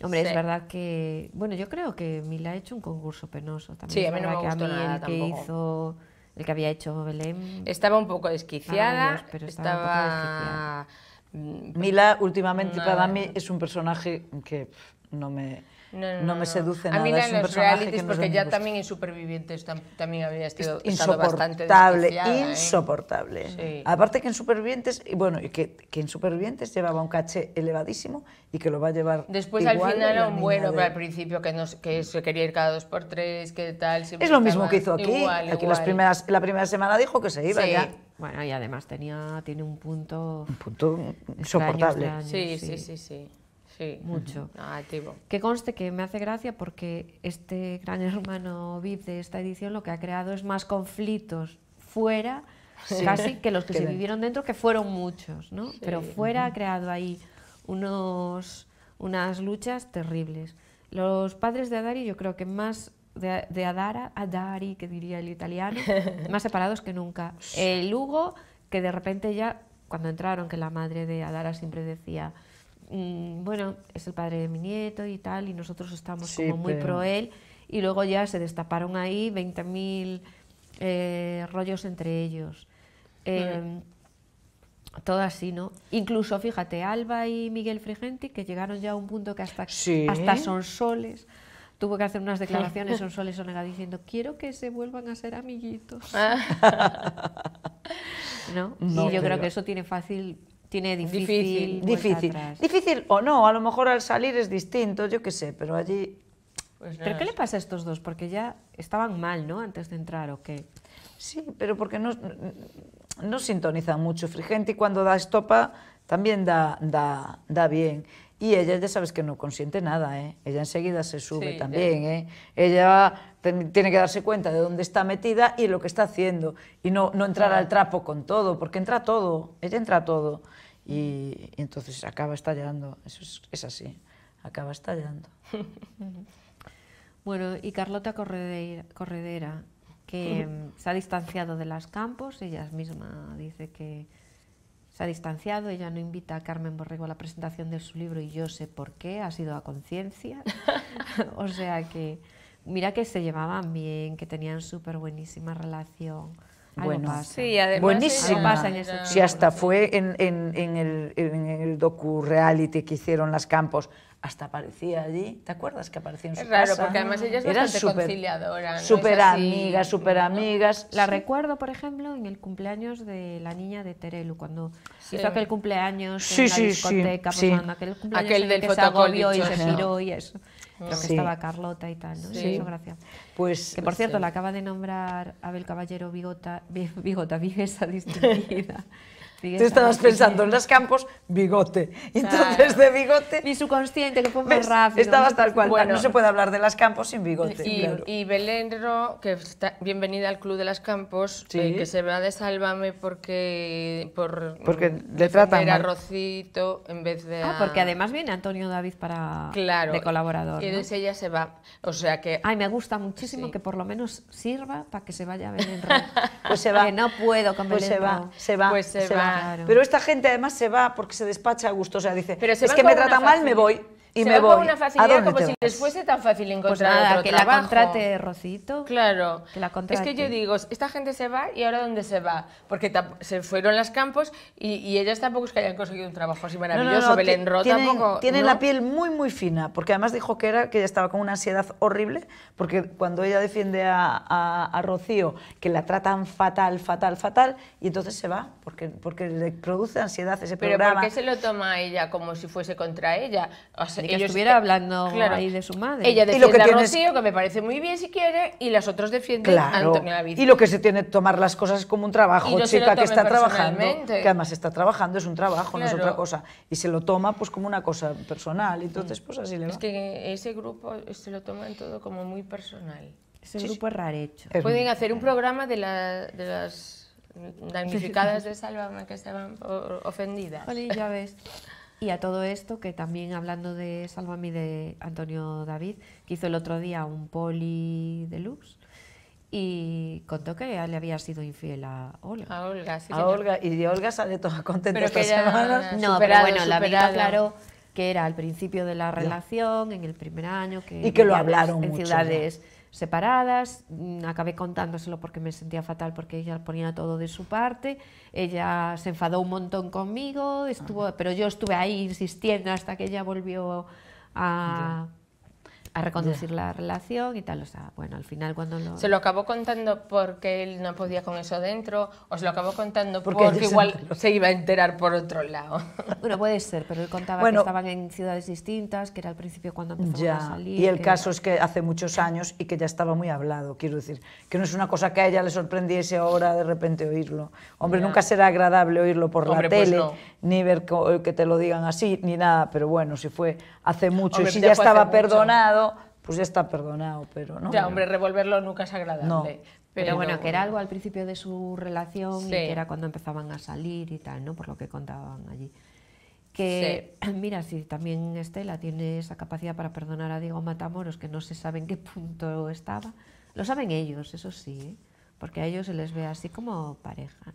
Hombre, es verdad que... Bueno, yo creo que Mila ha hecho un concurso penoso también. Sí, a mí no que hizo que había hecho Belén. Estaba un poco desquiciada, pero estaba... Mm, Mila últimamente para mí es un personaje que no me no, me seduce nada. A mí la, es los realities, porque ya también en Supervivientes también había estado insoportable, ¿eh? insoportable. Aparte que en Supervivientes, y bueno, y que, en Supervivientes llevaba un caché elevadísimo y que lo va a llevar Después al final era un bueno, pero al principio que, no, que se quería ir cada dos por tres, que tal. Es lo mismo que hizo aquí. aquí Las primeras, la primera semana dijo que se iba ya. Bueno, y además tenía, tiene un punto... Un punto insoportable. sí, sí, sí. sí. Mucho. Ah, que conste que me hace gracia porque este gran hermano VIP de esta edición lo que ha creado es más conflictos fuera casi que los que se vivieron dentro, que fueron muchos, ¿no? Pero fuera ha creado ahí unos, unas luchas terribles. Los padres de Adari yo creo que más de, de Adara, Adari, que diría el italiano, más separados que nunca. El Hugo, que de repente ya, cuando entraron, que la madre de Adara siempre decía, Mm, bueno, es el padre de mi nieto y tal, y nosotros estamos como muy pro él, y luego ya se destaparon ahí 20.000 eh, rollos entre ellos. Em, todo así, ¿no? Incluso, fíjate, Alba y Miguel Frigenti, que llegaron ya a un punto que hasta, hasta son soles tuvo que hacer unas declaraciones son soles diciendo quiero que se vuelvan a ser amiguitos. Ah. ¿No? y yo creo que eso tiene fácil tiene difícil. Difícil. Difícil. o no, a lo mejor al salir es distinto, yo qué sé, pero allí... Pues ¿Pero qué le pasa a estos dos? Porque ya estaban mal, ¿no? Antes de entrar, ¿o qué? Sí, pero porque no, no sintonizan mucho. Frigenti cuando da estopa también da, da, da bien. Y ella ya sabes que no consiente nada, ¿eh? Ella enseguida se sube también, ¿eh? Ella tiene que darse cuenta de dónde está metida y lo que está haciendo. Y no, no entrar al trapo con todo, porque entra todo, ella entra todo y, entonces acaba estallando, eso es, así, acaba estallando. bueno, y Carlota Corredera, Corredera que mm, se ha distanciado de las campos, ella misma dice que se ha distanciado, ella no invita a Carmen Borrego a la presentación de su libro y yo sé por qué, ha sido a conciencia. o sea que mira que se llevaban bien, que tenían súper buenísima relación. Bueno, buenísima. si hasta fue en, en, el, docu-reality que hicieron las campos, hasta aparecía allí, ¿te acuerdas que aparecía en su es raro, porque además ella Eran bastante super, conciliadora. Súper amigas, súper amigas. La recuerdo, por ejemplo, en el cumpleaños de la niña de Terelu, cuando hizo aquel cumpleaños en la pues aquel cumpleaños y se giró y eso creo que estaba Carlota y tal, ¿no? Sí. Eso, gracias. Pues, que por cierto, eh, la acaba de nombrar Abel Caballero Bigota, Bigota Viguesa Distinguida. Tú estabas pensando en las campos, bigote. Entonces, de bigote... su consciente, que fue más rápido. Estabas tal cual. No se puede hablar de las campos sin bigote. Y, Belén que está bienvenida al Club de las Campos, eh, que se va de Sálvame porque... Por, porque le tratan era Rocito en vez de Ah, porque además viene Antonio David para... Claro. De colaborador. Y entonces ella se va. O sea que... Ay, me gusta muchísimo que por lo menos sirva para que se vaya Belén pues se va. Que no puedo con pues se va, se va, pues se, va pero esta gente además se va porque se despacha a gusto. O sea, dice, pero es que me trata mal, me voy y se me va Con una facilidad como si les fuese tan fácil pues encontrar pues nada, que la contrate Rocito. Claro. la Es que yo digo, esta gente se va y ahora dónde se va, porque se fueron las campos y, ellas tampoco es que hayan conseguido un trabajo así maravilloso. No, Belén Ro la piel muy muy fina, porque además dijo que era que ella estaba con una ansiedad horrible, porque cuando ella defiende a, a, Rocío que la tratan fatal, fatal, fatal, y entonces se va porque porque le produce ansiedad ese programa. Pero ¿por qué se lo toma ella como si fuese contra ella? O sea, que estuviera hablando ahí de su madre. Ella defiende lo que a Rocío, que me parece muy bien si quiere, y las otras defienden claro. a Antonio Y lo que se tiene que tomar las cosas como un trabajo, chica que está trabajando, que además está trabajando, es un trabajo, no es otra cosa. Y se lo toma pues como una cosa personal, entonces mm. pues así le va. Es que ese grupo se lo toma en todo como muy personal. Ese grupo es rarecho. Pueden hacer un programa de, la, las damnificadas de Salvame que estaban ofendidas. Oli, ya ves. Y a todo esto, que también hablando de Salvami de Antonio David, que hizo el otro día un poli de luz y contó que le había sido infiel a Olga. A Olga, sí. y de Olga sale toda contenta pero que esta No, pero bueno, la vida claro, que era al principio de la relación, en el primer año, que, y que lo hablaron en ciudades separadas, mm, acabé contándoselo porque me sentía fatal porque ella ponía todo de su parte, ella se enfadó un montón conmigo, estuvo, pero yo estuve ahí insistiendo hasta que ella volvió a, a reconducir la relación y tal. O sea, bueno, al final cuando no Se lo acabó contando porque él no podía con eso dentro o se lo acabó contando porque, igual se, iba a enterar por otro lado. Bueno, puede ser, pero él contaba que estaban en ciudades distintas, que era al principio cuando ya, a salir. Y el caso es que hace muchos años y que ya estaba muy hablado, quiero decir, que no es una cosa que a ella le sorprendiese ahora de repente oírlo. Hombre, nunca será agradable oírlo por la pues tele, ni ver que te lo digan así, ni nada, pero bueno, si fue hace mucho. y si ya estaba perdonado, pues ya está perdonado, pero no. Ya, hombre, revolverlo nunca es agradable. Pero, bueno, que era algo al principio de su relación, y que era cuando empezaban a salir y tal, ¿no? Por lo que contaban allí. Que, mira, si también Estela tiene esa capacidad para perdonar a Diego Matamoros, que no se sabe en qué punto estaba, lo saben ellos, eso sí, ¿eh? porque a ellos se les ve así como pareja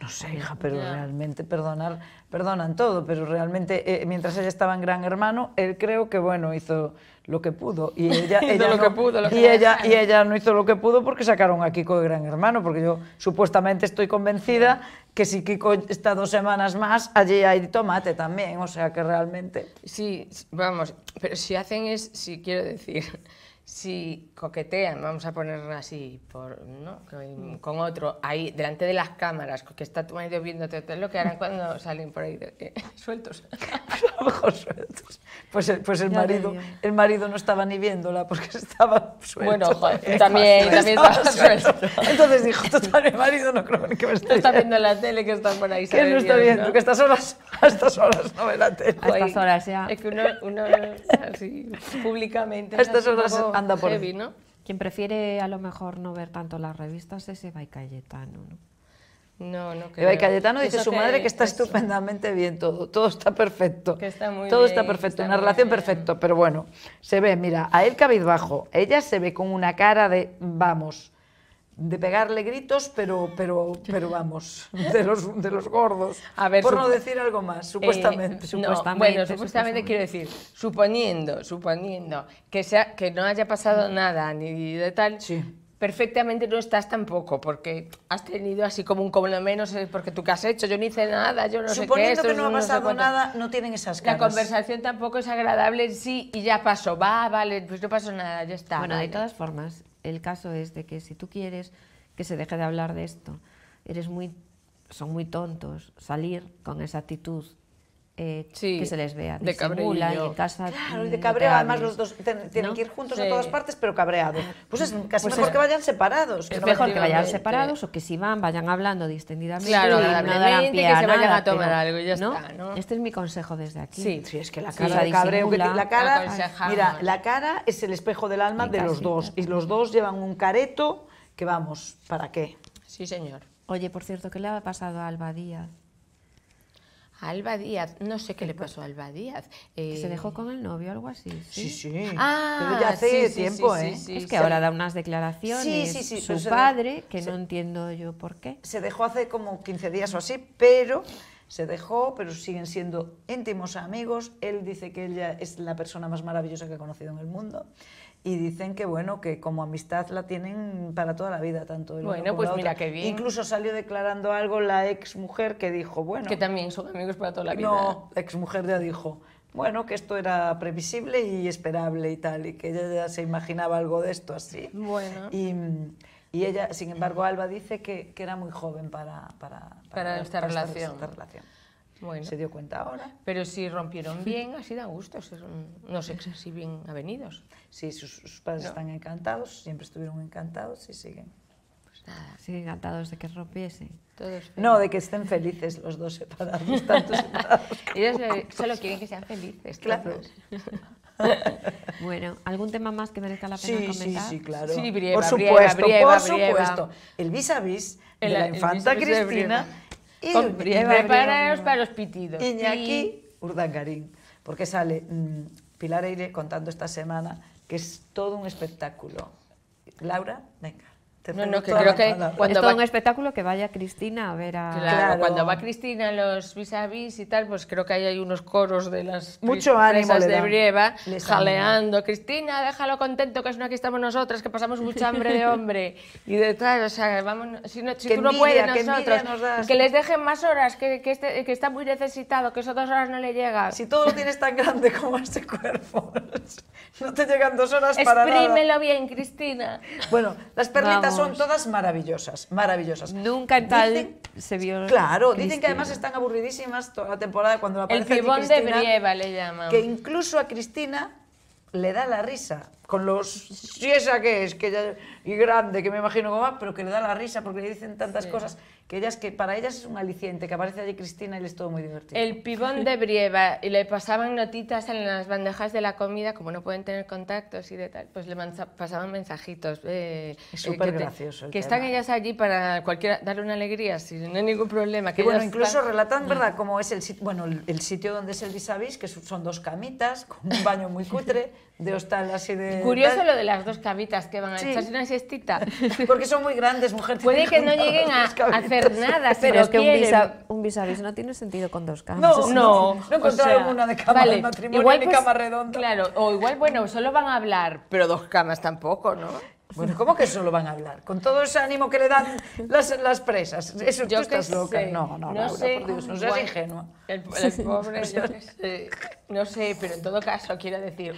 no sé, hija, pero realmente, perdonar, perdonan todo, pero realmente eh, mientras ella estaba en Gran Hermano, él creo que, bueno, hizo lo que pudo. Y ella, lo que pudo, y, ella, y ella no hizo lo que pudo porque sacaron a Kiko de Gran Hermano, porque yo supuestamente estoy convencida que si Kiko está dos semanas más, allí hay tomate también, o sea que realmente... Sí, vamos, pero si hacen es, si quiero decir, si coquetean, vamos a ponerlo así, por, ¿no? con, otro, ahí, delante de las cámaras, que está tu marido viéndote, lo que harán cuando salen por ahí, sueltos. a lo mejor sueltos. Pues el, pues el marido el marido no estaba ni viéndola porque estaba suelto. Bueno, también, estaba, suelto. Entonces dijo, total, mi marido no creo que me esté... No está viendo la tele que están por ahí. Que no está viendo, que estas a estas horas no ve la tele. A estas horas ya. Es que uno, uno así, públicamente... A estas horas anda por... Heavy, ¿no? Quien prefiere a lo mejor no ver tanto las revistas es Eva y Cayetano, ¿no? No, no Eva y Cayetano dice su madre que está estupendamente bien todo, todo está perfecto. Que está muy todo está perfecto, una relación perfecta, pero bueno, se ve, mira, a él cabizbajo, ella se ve con una cara de vamos, de pegarle gritos, pero, pero, pero vamos, de los, de los gordos. por no decir algo más, eh, supuestamente. bueno, supuestamente, quiero decir, suponiendo, suponiendo que, sea, que no haya pasado nada ni de tal, sí. perfectamente no estás tampoco, porque has tenido así como un como lo menos, eh, porque tú qué has hecho, yo no hice nada, yo no suponiendo sé Suponiendo que no, ha pasado nada, no tienen esas caras. La conversación tampoco es agradable sí y ya pasó, va, vale, pues no pasó nada, ya está. Bueno, de todas formas, el caso es de que si tú quieres que se deje de hablar de esto, eres muy, son muy tontos salir con esa actitud eh, que se les vea, de casa. de mm, cabreo, además los dos tienen que ir juntos a todas partes, pero cabreado. Pues es casi pues mejor que vayan separados. es mejor que vayan separados o que si van, vayan hablando distendidamente. Claro, que se vayan a tomar algo ya está. Este es mi consejo desde aquí. Sí, es que la cara de cabreo la cara, mira, la cara es el espejo del alma de los dos. Y los dos llevan un careto que vamos, ¿para qué? Sí, señor. Oye, por cierto, ¿qué le ha pasado a Alba Díaz? Alba Díaz, no sé qué le pasó a Alba Díaz. se eh, dejó con el novio, o algo así. Sí, sí. Ah, pero ya hace tiempo, ¿eh? es que ahora da unas declaraciones su pues padre, que no entiendo yo por qué. Se dejó hace como 15 días o así, pero se dejó, pero siguen siendo íntimos amigos. Él dice que ella es la persona más maravillosa que ha conocido en el mundo y dicen que bueno, que como amistad la tienen para toda la vida, tanto el Bueno, pues mira qué bien. Incluso salió declarando algo la ex mujer que dijo, bueno. Que también son amigos para toda la vida. No, ex mujer ya dijo, bueno, que esto era previsible y esperable y tal, y que ella ya se imaginaba algo de esto así. Bueno. Y, y ella, sin embargo, Alba dice que, era muy joven para, para, para, esta, relación. esta relación. Se dio cuenta ahora. Pero si rompieron bien, así da gusto, no sé si bien avenidos. Sí, sus, padres están encantados, siempre estuvieron encantados y siguen. Pues nada. Ah, encantados de que rompiesen no, de que estén felices los dos separados, Ellos solo quieren que sean felices. Claro. bueno, ¿algún tema más que merezca la pena comentar? Sí, sí, claro. por supuesto, por supuesto. El vis a vis de la infanta Cristina Preparaos para los pitidos. Iñaki Urdangarín, porque sale mm, Pilar Aire contando esta semana que es todo un espectáculo. Laura, venga creo que cuando es va... un espectáculo que vaya Cristina a ver a... Claro, cuando va Cristina a los vis a vis y tal, pues creo que ahí hay unos coros de las Mucho de Brieva Les jaleando, Cristina, déjalo contento que es no aquí estamos nosotras, que pasamos mucha hambre de hombre y de tal, o sea, si, tú no puedes que, que, les dejen más horas, que, que, este, está muy necesitado, que esas dos horas no le llega. Si todo lo tienes tan grande como este cuerpo, no te llegan dos horas para Exprímelo bien, Cristina. Bueno, las perlitas son todas maravillosas, maravillosas. Nunca en tal se vio. Claro, dicen que además están aburridísimas toda la temporada cuando aparece El fibón de Brieva le llama Que incluso a Cristina le da la risa con los si esa que es que ya, y grande, que me imagino cómo va, pero que le da la risa porque le dicen tantas cosas que ellas que para ellas es un aliciente, que aparece allí Cristina y les todo muy divertido. El pibón de Brieva y le pasaban notitas en las bandejas de la comida, como no pueden tener contactos y de tal, pues le pasaban mensajitos. Eh, es eh, súper gracioso. que están ellas allí para cualquiera darle una alegría, sin no ningún problema. Que bueno, incluso relatan, ¿verdad?, cómo es el sitio, bueno, el, sitio donde es el vis, -vis que son dos camitas, con un baño muy cutre, de hostal así de... Curioso lo de las dos camitas que van a echarse Porque son muy grandes, mujer. Puede que no lleguen a, hacer nada, pero es que un vis un vis no tiene sentido con dos camas. No, no. No, no encontraron una de cama vale, de matrimonio ni pues cama redonda. Claro, o igual, bueno, solo van a hablar, pero dos camas tampoco, ¿no? Bueno, ¿cómo que solo van a hablar? Con todo ese ánimo que le dan las, las presas. Eso yo tú estás loca. No, no, no sé. no seas ingenua. El, el pobre, sé. No sé, pero en todo caso, quiero decir,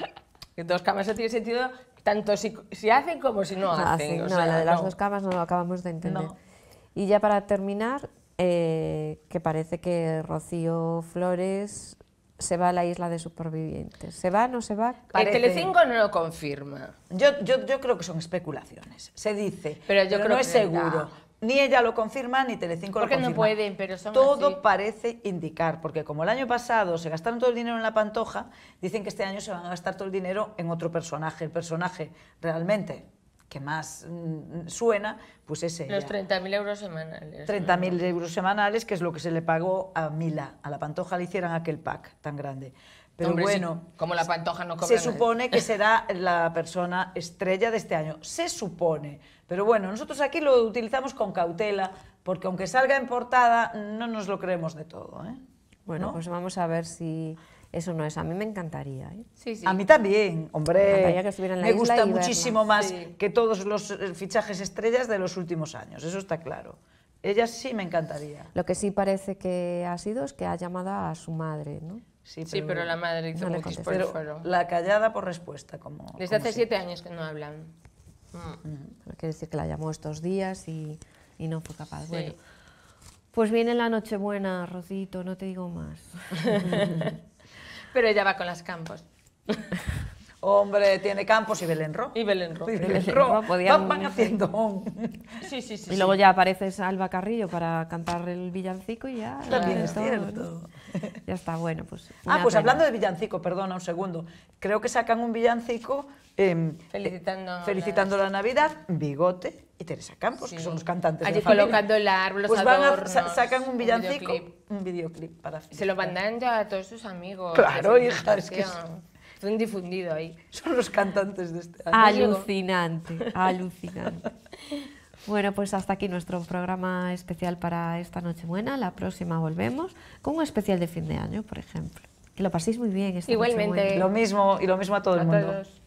que dos camas no tiene sentido tanto si, si hacen como si no ah, hacen. no, la de las dos camas no lo acabamos de entender. Y ya para terminar, eh, que parece que Rocío Flores se va a la isla de supervivientes. ¿Se va, o no se va? El Telecinco no lo confirma. Yo, yo, yo creo que son especulaciones. Se dice, pero, yo creo no es seguro. Ni ella lo confirma, ni Telecinco lo confirma. Porque no pueden, pero Todo parece indicar, porque como el año pasado se gastaron todo el dinero en la pantoja, dicen que este año se van a gastar todo el dinero en otro personaje. El personaje realmente que más mm, suena, pues es Los 30.000 euros semanales. 30.000 euros semanales, que es lo que se le pagó a Mila. A la pantoja le hicieron aquel pack tan grande. Pero bueno, como la pantoja no Se supone que será la persona estrella de este año. Se supone pero bueno, nosotros aquí lo utilizamos con cautela, porque aunque salga en portada, no nos lo creemos de todo. ¿eh? Bueno, pues vamos a ver si eso no es. A mí me encantaría. ¿eh? A mí también, hombre. Me, gusta muchísimo más que todos los eh, fichajes estrellas de los últimos años, eso está claro. Ella sí me encantaría. Lo que sí parece que ha sido es que ha llamado a su madre, ¿no? Sí, pero, la madre hizo no La callada por respuesta, como... Desde hace siete años que no hablan. Mm. Mm, quiere decir que la llamó estos días y, no fue capaz. Bueno, pues viene la Nochebuena, Rosito, no te digo más. Pero ella va con las campos. Hombre, tiene Campos y Belenro. Y Belenro. Y Van, haciendo. Sí, sí, sí. Y luego ya aparece Alba Carrillo para cantar el villancico y ya. Ya está, bueno, pues. Ah, pues hablando de villancico, perdona un segundo. Creo que sacan un villancico Em, felicitando, la, Navidad, Bigote y Teresa Campos, que son los cantantes. de la colocando el árbol, pues sacan un villancico, un videoclip para. Se lo mandan ya a todos sus amigos. Claro, hija, es que. es difundido ahí. Son los cantantes de este año. Alucinante, alucinante. Bueno, pues hasta aquí nuestro programa especial para esta Nochebuena. La próxima volvemos con un especial de fin de año, por ejemplo. Que lo paséis muy bien esta Igualmente. Lo mismo, y lo mismo a todo el mundo. Todos.